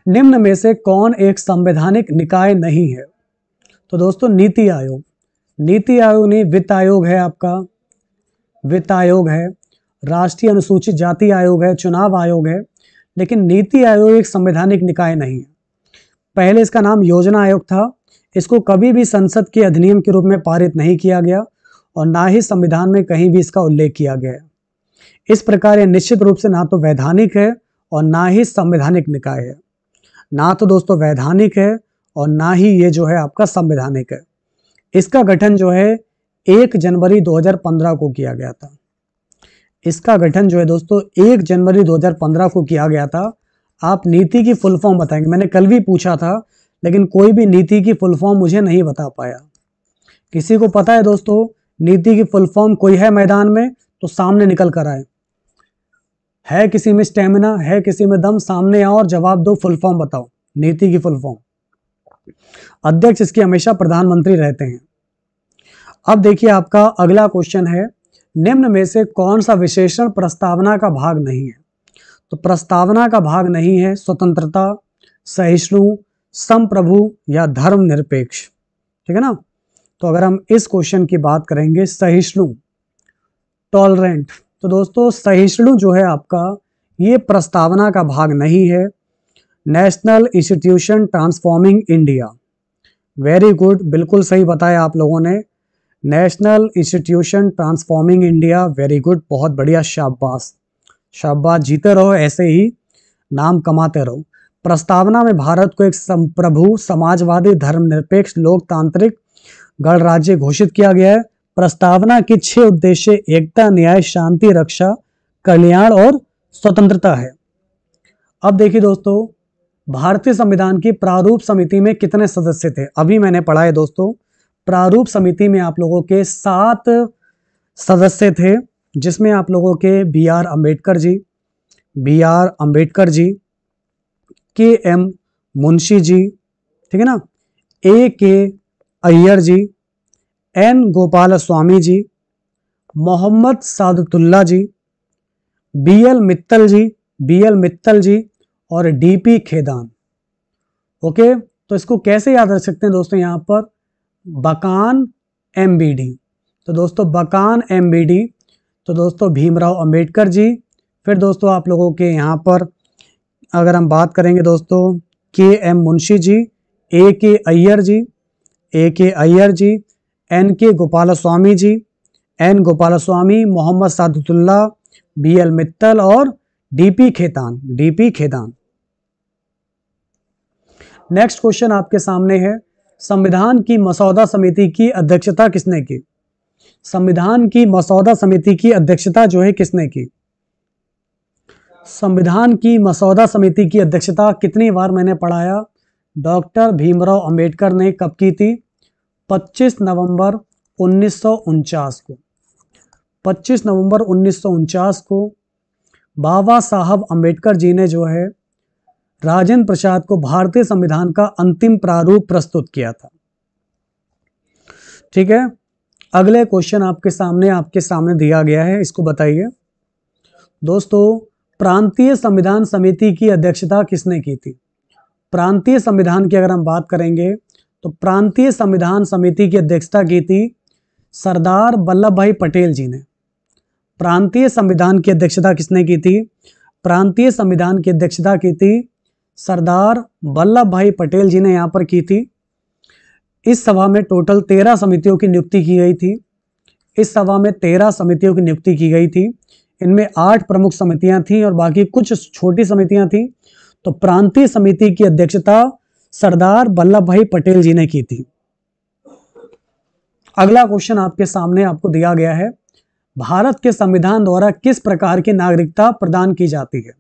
निम्न में से कौन एक संवैधानिक निकाय नहीं है तो दोस्तों नीति आयोग नीति आयोग नहीं वित्त आयोग है आपका वित्त आयोग है राष्ट्रीय अनुसूचित जाति आयोग है चुनाव आयोग है लेकिन नीति आयोग एक संवैधानिक निकाय नहीं है पहले इसका नाम योजना आयोग था इसको कभी भी संसद के अधिनियम के रूप में पारित नहीं किया गया और ना ही संविधान में कहीं भी इसका उल्लेख किया गया इस प्रकार यह निश्चित रूप से ना तो वैधानिक है और ना ही संवैधानिक निकाय है ना तो दोस्तों वैधानिक है और ना ही ये जो है आपका संवैधानिक है इसका गठन जो है एक जनवरी 2015 को किया गया था इसका गठन जो है दोस्तों एक जनवरी 2015 को किया गया था आप नीति की फुल फॉर्म बताएंगे मैंने कल भी पूछा था लेकिन कोई भी नीति की फुल फॉर्म मुझे नहीं बता पाया किसी को पता है दोस्तों नीति की फुल फॉर्म कोई है मैदान में तो सामने निकल कर आए है किसी में स्टेमिना है किसी में दम सामने आओ और जवाब दो फुल फॉर्म बताओ नीति की फुल फॉर्म अध्यक्ष इसके हमेशा प्रधानमंत्री रहते हैं अब देखिए आपका अगला क्वेश्चन है निम्न में से कौन सा विशेषण प्रस्तावना का भाग नहीं है तो प्रस्तावना का भाग नहीं है स्वतंत्रता सहिष्णु संप्रभु या धर्म निरपेक्ष ठीक है ना तो अगर हम इस क्वेश्चन की बात करेंगे सहिष्णु टॉलरेंट तो दोस्तों सहिष्णु जो है आपका ये प्रस्तावना का भाग नहीं है national institution transforming India very good बिल्कुल सही बताया आप लोगों ने national institution transforming India very good बहुत बढ़िया शाबाश शाबाश जीते रहो ऐसे ही नाम कमाते रहो प्रस्तावना में भारत को एक संप्रभु समाजवादी धर्मनिरपेक्ष लोकतांत्रिक गणराज्य घोषित किया गया है प्रस्तावना के छह उद्देश्य एकता न्याय शांति रक्षा कल्याण और स्वतंत्रता है अब देखिए दोस्तों भारतीय संविधान की प्रारूप समिति में कितने सदस्य थे अभी मैंने पढ़ा है दोस्तों प्रारूप समिति में आप लोगों के सात सदस्य थे जिसमें आप लोगों के B R Ambedkar ji B R Ambedkar ji K M Munshi ji ठीक है ना A K Ayyar ji N Gopal Swami ji Mohammad Saadatullah ji B L Mittal ji B L Mittal ji और डी पी खेदान ओके तो इसको कैसे याद रख सकते हैं दोस्तों यहाँ पर बकान एम बी डी तो दोस्तों बकान एम बी डी तो दोस्तों भीमराव अंबेडकर जी फिर दोस्तों आप लोगों के यहाँ पर अगर हम बात करेंगे दोस्तों के एम मुंशी जी ए के अय्यर जी ए K Ayyar ji N K Gopal Swami ji N Gopal Swami Mohammad Saadatullah B L Mittal और DP Khaitan DP Khaitan next question आपके सामने है संविधान की मसौदा समिति की अध्यक्षता किसने की संविधान की मसौदा समिति की अध्यक्षता जो है किसने की संविधान की मसौदा समिति की अध्यक्षता कितनी बार मैंने पढ़ाया डॉक्टर भीमराव अंबेडकर ने कब की थी 25 नवंबर उन्नीस को 25 नवंबर उन्नीस को बाबा साहब अंबेडकर जी ने जो है राजेंद्र प्रसाद को भारतीय संविधान का अंतिम प्रारूप प्रस्तुत किया था ठीक है अगला क्वेश्चन आपके सामने आपके सामने दिया गया है इसको बताइए दोस्तों प्रांतीय संविधान समिति की अध्यक्षता किसने की थी प्रांतीय संविधान की अगर हम बात करेंगे तो प्रांतीय संविधान समिति की अध्यक्षता की थी सरदार वल्लभ भाई पटेल जी ने प्रांतीय संविधान की अध्यक्षता किसने की थी प्रांतीय संविधान की अध्यक्षता की थी सरदार वल्लभ भाई पटेल जी ने यहाँ पर की थी इस सभा में टोटल तेरह समितियों की नियुक्ति की गई थी इस सभा में तेरह समितियों की नियुक्ति की गई थी इनमें आठ प्रमुख समितियां थीं और बाकी कुछ छोटी समितियां थीं तो प्रांतीय समिति की अध्यक्षता सरदार वल्लभ भाई पटेल जी ने की थी अगला क्वेश्चन आपके सामने आपको दिया गया है भारत के संविधान द्वारा किस प्रकार की नागरिकता प्रदान की जाती है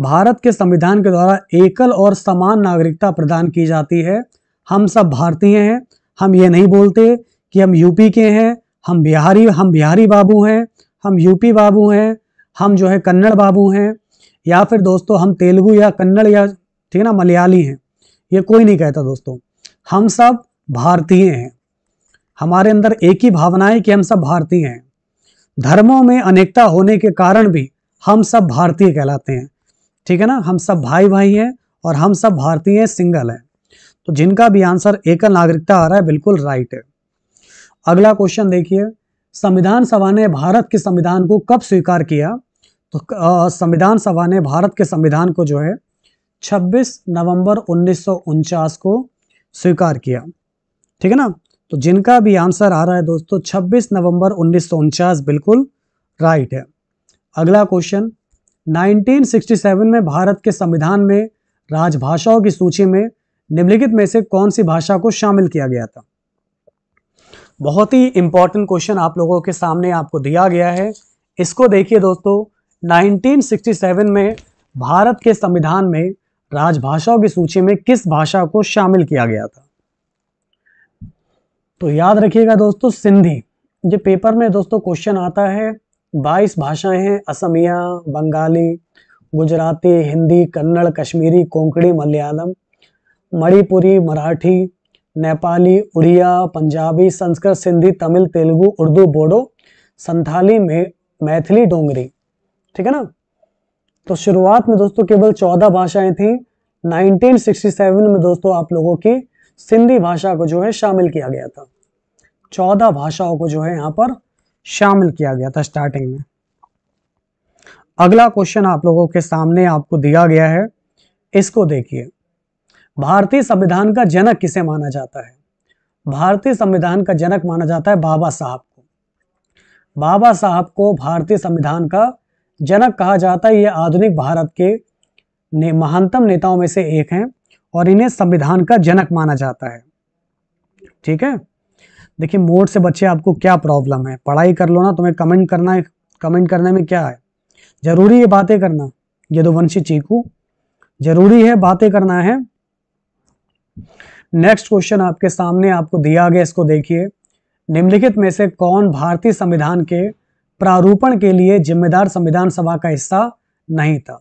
भारत के संविधान के द्वारा एकल और समान नागरिकता प्रदान की जाती है हम सब भारतीय हैं हम ये नहीं बोलते कि हम यूपी के हैं हम बिहारी हम बिहारी बाबू हैं हम यूपी बाबू हैं हम जो है कन्नड़ बाबू हैं या फिर दोस्तों हम तेलुगु या कन्नड़ या ठीक है ना मलयाली हैं ये कोई नहीं कहता दोस्तों हम सब भारतीय हैं हमारे अंदर एक ही भावना है कि हम सब भारतीय हैं धर्मों में अनेकता होने के कारण भी हम सब भारतीय कहलाते हैं ठीक है ना हम सब भाई भाई हैं और हम सब भारतीय सिंगल हैं तो जिनका भी आंसर एकल नागरिकता आ रहा है बिल्कुल राइट है अगला क्वेश्चन देखिए संविधान सभा ने भारत के संविधान को कब स्वीकार किया तो संविधान सभा ने भारत के संविधान को जो है 26 नवंबर उन्नीस को स्वीकार किया ठीक है ना तो जिनका भी आंसर आ रहा है दोस्तों 26 नवंबर उन्नीस बिल्कुल राइट है अगला क्वेश्चन 1967 में भारत के संविधान में राजभाषाओं की सूची में निम्नलिखित में से कौन सी भाषा को शामिल किया गया था बहुत ही इंपॉर्टेंट क्वेश्चन आप लोगों के सामने आपको दिया गया है इसको देखिए दोस्तों 1967 में भारत के संविधान में राजभाषाओं की सूची में किस भाषा को शामिल किया गया था तो याद रखिएगा दोस्तों सिंधी ये पेपर में दोस्तों क्वेश्चन आता है 22 भाषाएं हैं असमिया बंगाली गुजराती हिंदी कन्नड़ कश्मीरी कोंकणी मलयालम मणिपुरी मराठी नेपाली उड़िया पंजाबी संस्कृत सिंधी तमिल तेलुगु उर्दू बोडो संथाली में मैथिली डोंगरी ठीक है ना तो शुरुआत में दोस्तों केवल चौदह भाषाएं थी 1967 में दोस्तों आप लोगों की सिंधी भाषा को जो है शामिल किया गया था चौदह भाषाओं को जो है यहाँ पर शामिल किया गया था स्टार्टिंग में अगला क्वेश्चन आप लोगों के सामने आपको दिया गया है इसको देखिए भारतीय संविधान का जनक किसे माना जाता है भारतीय संविधान का जनक माना जाता है बाबा साहब को बाबा साहब को भारतीय संविधान का जनक कहा जाता है ये आधुनिक भारत के ने महानतम नेताओं में से एक हैं और इन्हें संविधान का जनक माना जाता है ठीक है देखिए मोड से बच्चे आपको क्या प्रॉब्लम है पढ़ाई कर लो ना तुम्हें कमेंट करना है कमेंट करने में क्या है जरूरी है बातें करना यदुवंशी तो चीकू जरूरी है बातें करना है नेक्स्ट क्वेश्चन आपके सामने आपको दिया गया इसको देखिए निम्नलिखित में से कौन भारतीय संविधान के प्रारूपण के लिए जिम्मेदार संविधान सभा का हिस्सा नहीं था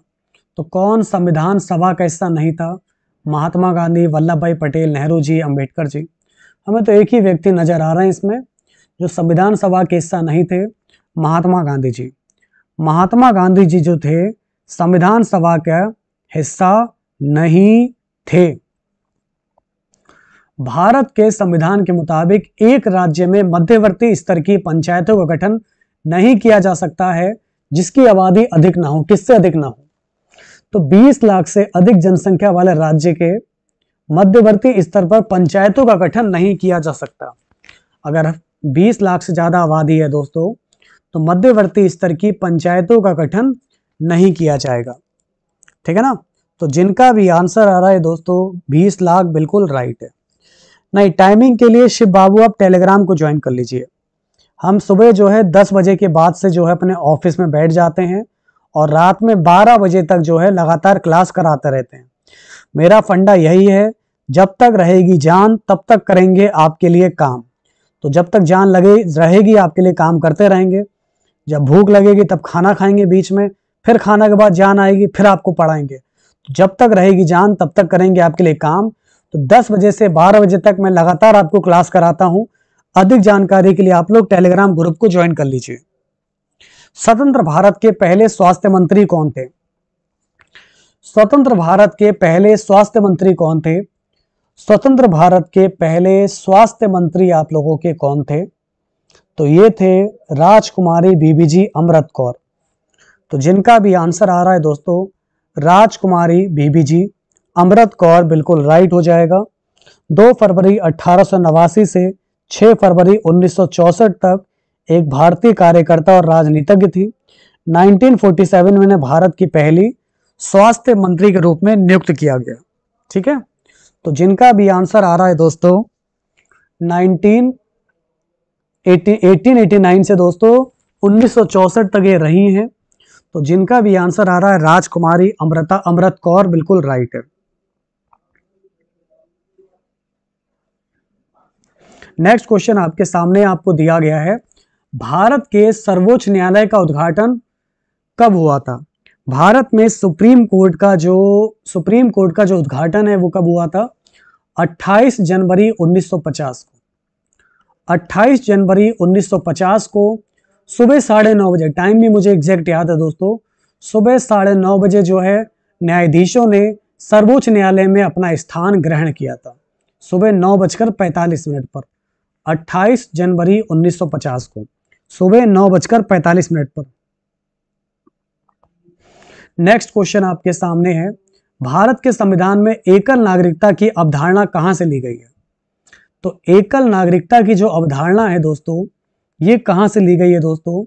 तो कौन संविधान सभा का हिस्सा नहीं था महात्मा गांधी वल्लभ भाई पटेल नेहरू जी अंबेडकर जी हमें तो एक ही व्यक्ति नज़र आ रहे हैं इसमें जो संविधान सभा के हिस्सा नहीं थे महात्मा गांधी जी महात्मा गांधी जी जो थे संविधान सभा का हिस्सा नहीं थे भारत के संविधान के मुताबिक एक राज्य में मध्यवर्ती स्तर की पंचायतों का गठन नहीं किया जा सकता है जिसकी आबादी अधिक ना हो किससे अधिक ना हो तो 20 लाख से अधिक जनसंख्या वाले राज्य के मध्यवर्ती स्तर पर पंचायतों का गठन नहीं किया जा सकता अगर 20 लाख से ज़्यादा आबादी है दोस्तों तो मध्यवर्ती स्तर की पंचायतों का गठन नहीं किया जाएगा ठीक है ना तो जिनका भी आंसर आ रहा है दोस्तों 20 लाख बिल्कुल राइट है नहीं टाइमिंग के लिए शिव बाबू आप टेलीग्राम को ज्वाइन कर लीजिए हम सुबह जो है दस बजे के बाद से जो है अपने ऑफिस में बैठ जाते हैं और रात में बारह बजे तक जो है लगातार क्लास कराते रहते हैं मेरा फंडा यही है जब तक रहेगी जान तब तक करेंगे आपके लिए काम तो जब तक जान लगे रहेगी आपके लिए काम करते रहेंगे जब भूख लगेगी तब खाना खाएंगे बीच में फिर खाना के बाद जान आएगी फिर आपको पढ़ाएंगे तो जब तक रहेगी जान तब तक करेंगे आपके लिए काम तो 10 बजे से 12 बजे तक मैं लगातार आपको क्लास कराता हूं अधिक जानकारी के लिए आप लोग टेलीग्राम ग्रुप को ज्वाइन कर लीजिए स्वतंत्र भारत के पहले स्वास्थ्य मंत्री कौन थे स्वतंत्र भारत के पहले स्वास्थ्य मंत्री कौन थे स्वतंत्र भारत के पहले स्वास्थ्य मंत्री आप लोगों के कौन थे तो ये थे राजकुमारी बीबी जी अमृत कौर तो जिनका भी आंसर आ रहा है दोस्तों राजकुमारी बीबी जी अमृत कौर बिल्कुल राइट हो जाएगा 2 फरवरी अठारह से 6 फरवरी 1964 तक एक भारतीय कार्यकर्ता और राजनीतिज्ञ थी 1947 में भारत की पहली स्वास्थ्य मंत्री के रूप में नियुक्त किया गया ठीक है तो जिनका भी आंसर आ रहा है दोस्तों 19 1889 से दोस्तों 1964 तक ये रही हैं तो जिनका भी आंसर आ रहा है राजकुमारी अमृता अमृत कौर बिल्कुल राइट है नेक्स्ट क्वेश्चन आपके सामने आपको दिया गया है भारत के सर्वोच्च न्यायालय का उद्घाटन कब हुआ था भारत में सुप्रीम कोर्ट का जो सुप्रीम कोर्ट का जो उद्घाटन है वो कब हुआ था 28 जनवरी 1950 को 28 जनवरी 1950 को सुबह साढ़े नौ बजे टाइम भी मुझे एग्जैक्ट याद है दोस्तों सुबह साढ़े नौ बजे जो है न्यायाधीशों ने सर्वोच्च न्यायालय में अपना स्थान ग्रहण किया था सुबह नौ बजकर पैंतालीस मिनट पर 28 जनवरी 1950 को सुबह नौ बजकर पैंतालीस मिनट पर नेक्स्ट क्वेश्चन आपके सामने है भारत के संविधान में एकल नागरिकता की अवधारणा कहां से ली गई है तो एकल नागरिकता की जो अवधारणा है दोस्तों ये कहां से ली गई है दोस्तों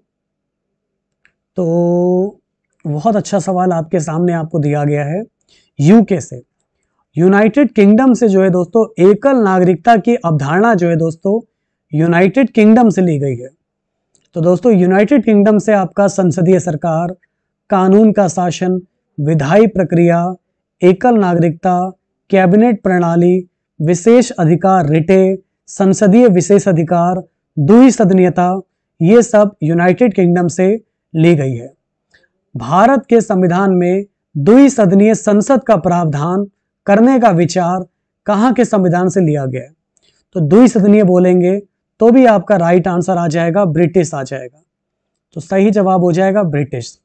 तो बहुत अच्छा सवाल आपके सामने आपको दिया गया है यूके से यूनाइटेड किंगडम से जो है दोस्तों एकल नागरिकता की अवधारणा जो है दोस्तों यूनाइटेड किंगडम से ली गई है तो दोस्तों यूनाइटेड किंगडम से आपका संसदीय सरकार कानून का शासन विधायी प्रक्रिया एकल नागरिकता कैबिनेट प्रणाली विशेष अधिकार रिटे संसदीय विशेष अधिकार सदनीयता ये सब यूनाइटेड किंगडम से ली गई है भारत के संविधान में दुई सदनीय संसद का प्रावधान करने का विचार कहाँ के संविधान से लिया गया है तो द्विसदनीय बोलेंगे तो भी आपका राइट आंसर आ जाएगा ब्रिटिश आ जाएगा तो सही जवाब हो जाएगा ब्रिटिश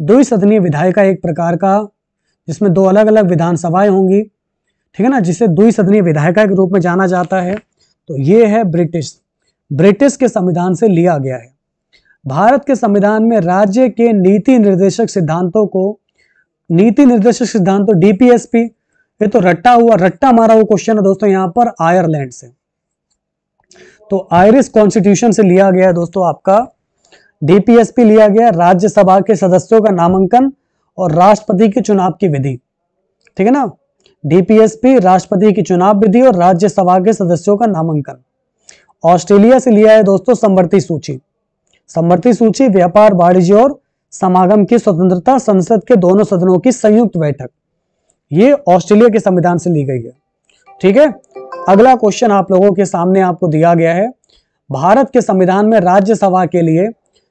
द्विसदनीय विधायिका एक प्रकार का जिसमें दो अलग अलग विधानसभाएं होंगी ठीक है ना जिसे द्विसदनीय विधायिका के रूप में जाना जाता है तो ये है ब्रिटिश ब्रिटिश के संविधान से लिया गया है भारत के संविधान में राज्य के नीति निर्देशक सिद्धांतों को नीति निर्देशक सिद्धांतों तो डीपीएसपी ये तो रट्टा हुआ रट्टा मारा हुआ क्वेश्चन है दोस्तों यहां पर आयरलैंड से तो आयरिश कॉन्स्टिट्यूशन से लिया गया है दोस्तों आपका डीपीएसपी लिया गया राज्यसभा के सदस्यों का नामांकन और राष्ट्रपति के चुनाव की विधि ठीक है ना डीपीएसपी राष्ट्रपति की चुनाव विधि और राज्यसभा के सदस्यों का नामांकन ऑस्ट्रेलिया से लिया है दोस्तों समवर्ती सूची समवर्ती सूची व्यापार वाणिज्य और समागम की स्वतंत्रता संसद के दोनों सदनों की संयुक्त बैठक ये ऑस्ट्रेलिया के संविधान से ली गई है ठीक है अगला क्वेश्चन आप लोगों के सामने आपको दिया गया है भारत के संविधान में राज्यसभा के लिए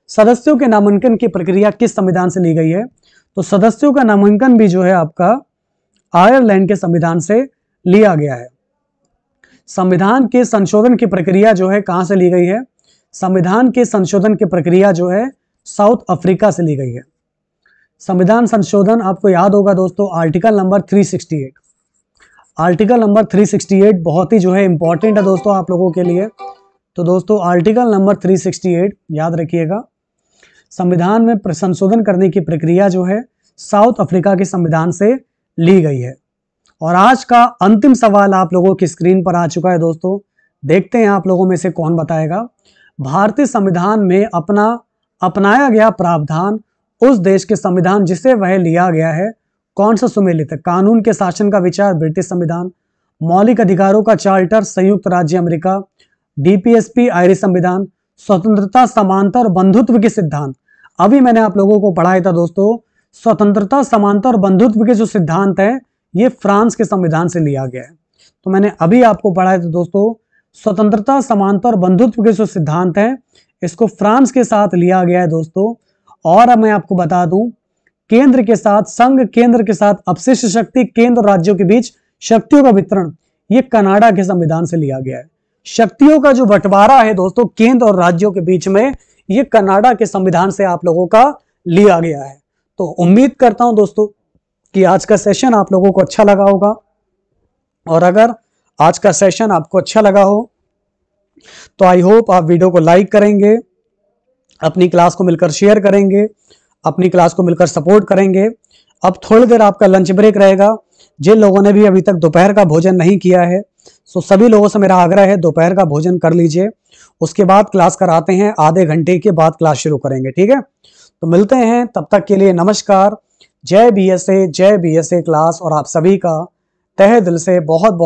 सदस्यों के नामांकन की प्रक्रिया किस संविधान से ली गई है तो सदस्यों का नामांकन भी जो है आपका आयरलैंड के संविधान से लिया गया है संविधान के संशोधन की प्रक्रिया जो है कहां से ली गई है संविधान के संशोधन की प्रक्रिया जो है साउथ अफ्रीका से ली गई है संविधान संशोधन आपको याद होगा दोस्तों आर्टिकल नंबर 368 आर्टिकल नंबर 368 बहुत ही जो है इम्पॉर्टेंट है दोस्तों आप लोगों के लिए तो दोस्तों आर्टिकल नंबर 368 याद रखिएगा संविधान में संशोधन करने की प्रक्रिया जो है साउथ अफ्रीका के संविधान से ली गई है और आज का अंतिम सवाल आप लोगों की स्क्रीन पर आ चुका है दोस्तों देखते हैं आप लोगों में से कौन बताएगा भारतीय संविधान में अपना अपनाया गया प्रावधान उस देश के संविधान जिसे वह लिया गया है कौन सा सुमेलित है कानून के शासन का विचार ब्रिटिश संविधान मौलिक अधिकारों का चार्टर संयुक्त राज्य अमेरिका डीपीएसपी आयरिश संविधान स्वतंत्रता समानता और बंधुत्व के सिद्धांत अभी मैंने आप लोगों को पढ़ाया था दोस्तों स्वतंत्रता समानता और बंधुत्व के जो सिद्धांत है ये फ्रांस के संविधान से लिया गया है तो मैंने अभी आपको पढ़ाया था दोस्तों स्वतंत्रता समानता और बंधुत्व के जो सिद्धांत है इसको फ्रांस के साथ लिया गया है दोस्तों और अब मैं आपको बता दूं केंद्र के साथ संघ केंद्र के साथ अपशिष्ट शक्ति केंद्र और राज्यों के बीच शक्तियों का वितरण ये कनाडा के संविधान से लिया गया है शक्तियों का जो बंटवारा है दोस्तों केंद्र और राज्यों के बीच में ये कनाडा के संविधान से आप लोगों का लिया गया है तो उम्मीद करता हूं दोस्तों कि आज का सेशन आप लोगों को अच्छा लगा होगा और अगर आज का सेशन आपको अच्छा लगा हो तो आई होप आप वीडियो को लाइक करेंगे अपनी क्लास को मिलकर शेयर करेंगे अपनी क्लास को मिलकर सपोर्ट करेंगे अब थोड़ी देर आपका लंच ब्रेक रहेगा जिन लोगों ने भी अभी तक दोपहर का भोजन नहीं किया है सो तो सभी लोगों से मेरा आग्रह है दोपहर का भोजन कर लीजिए उसके बाद क्लास कराते हैं आधे घंटे के बाद क्लास शुरू करेंगे ठीक है तो मिलते हैं तब तक के लिए नमस्कार जय बी एस ए जय बी एस ए क्लास और आप सभी का तहे दिल से बहुत बहुत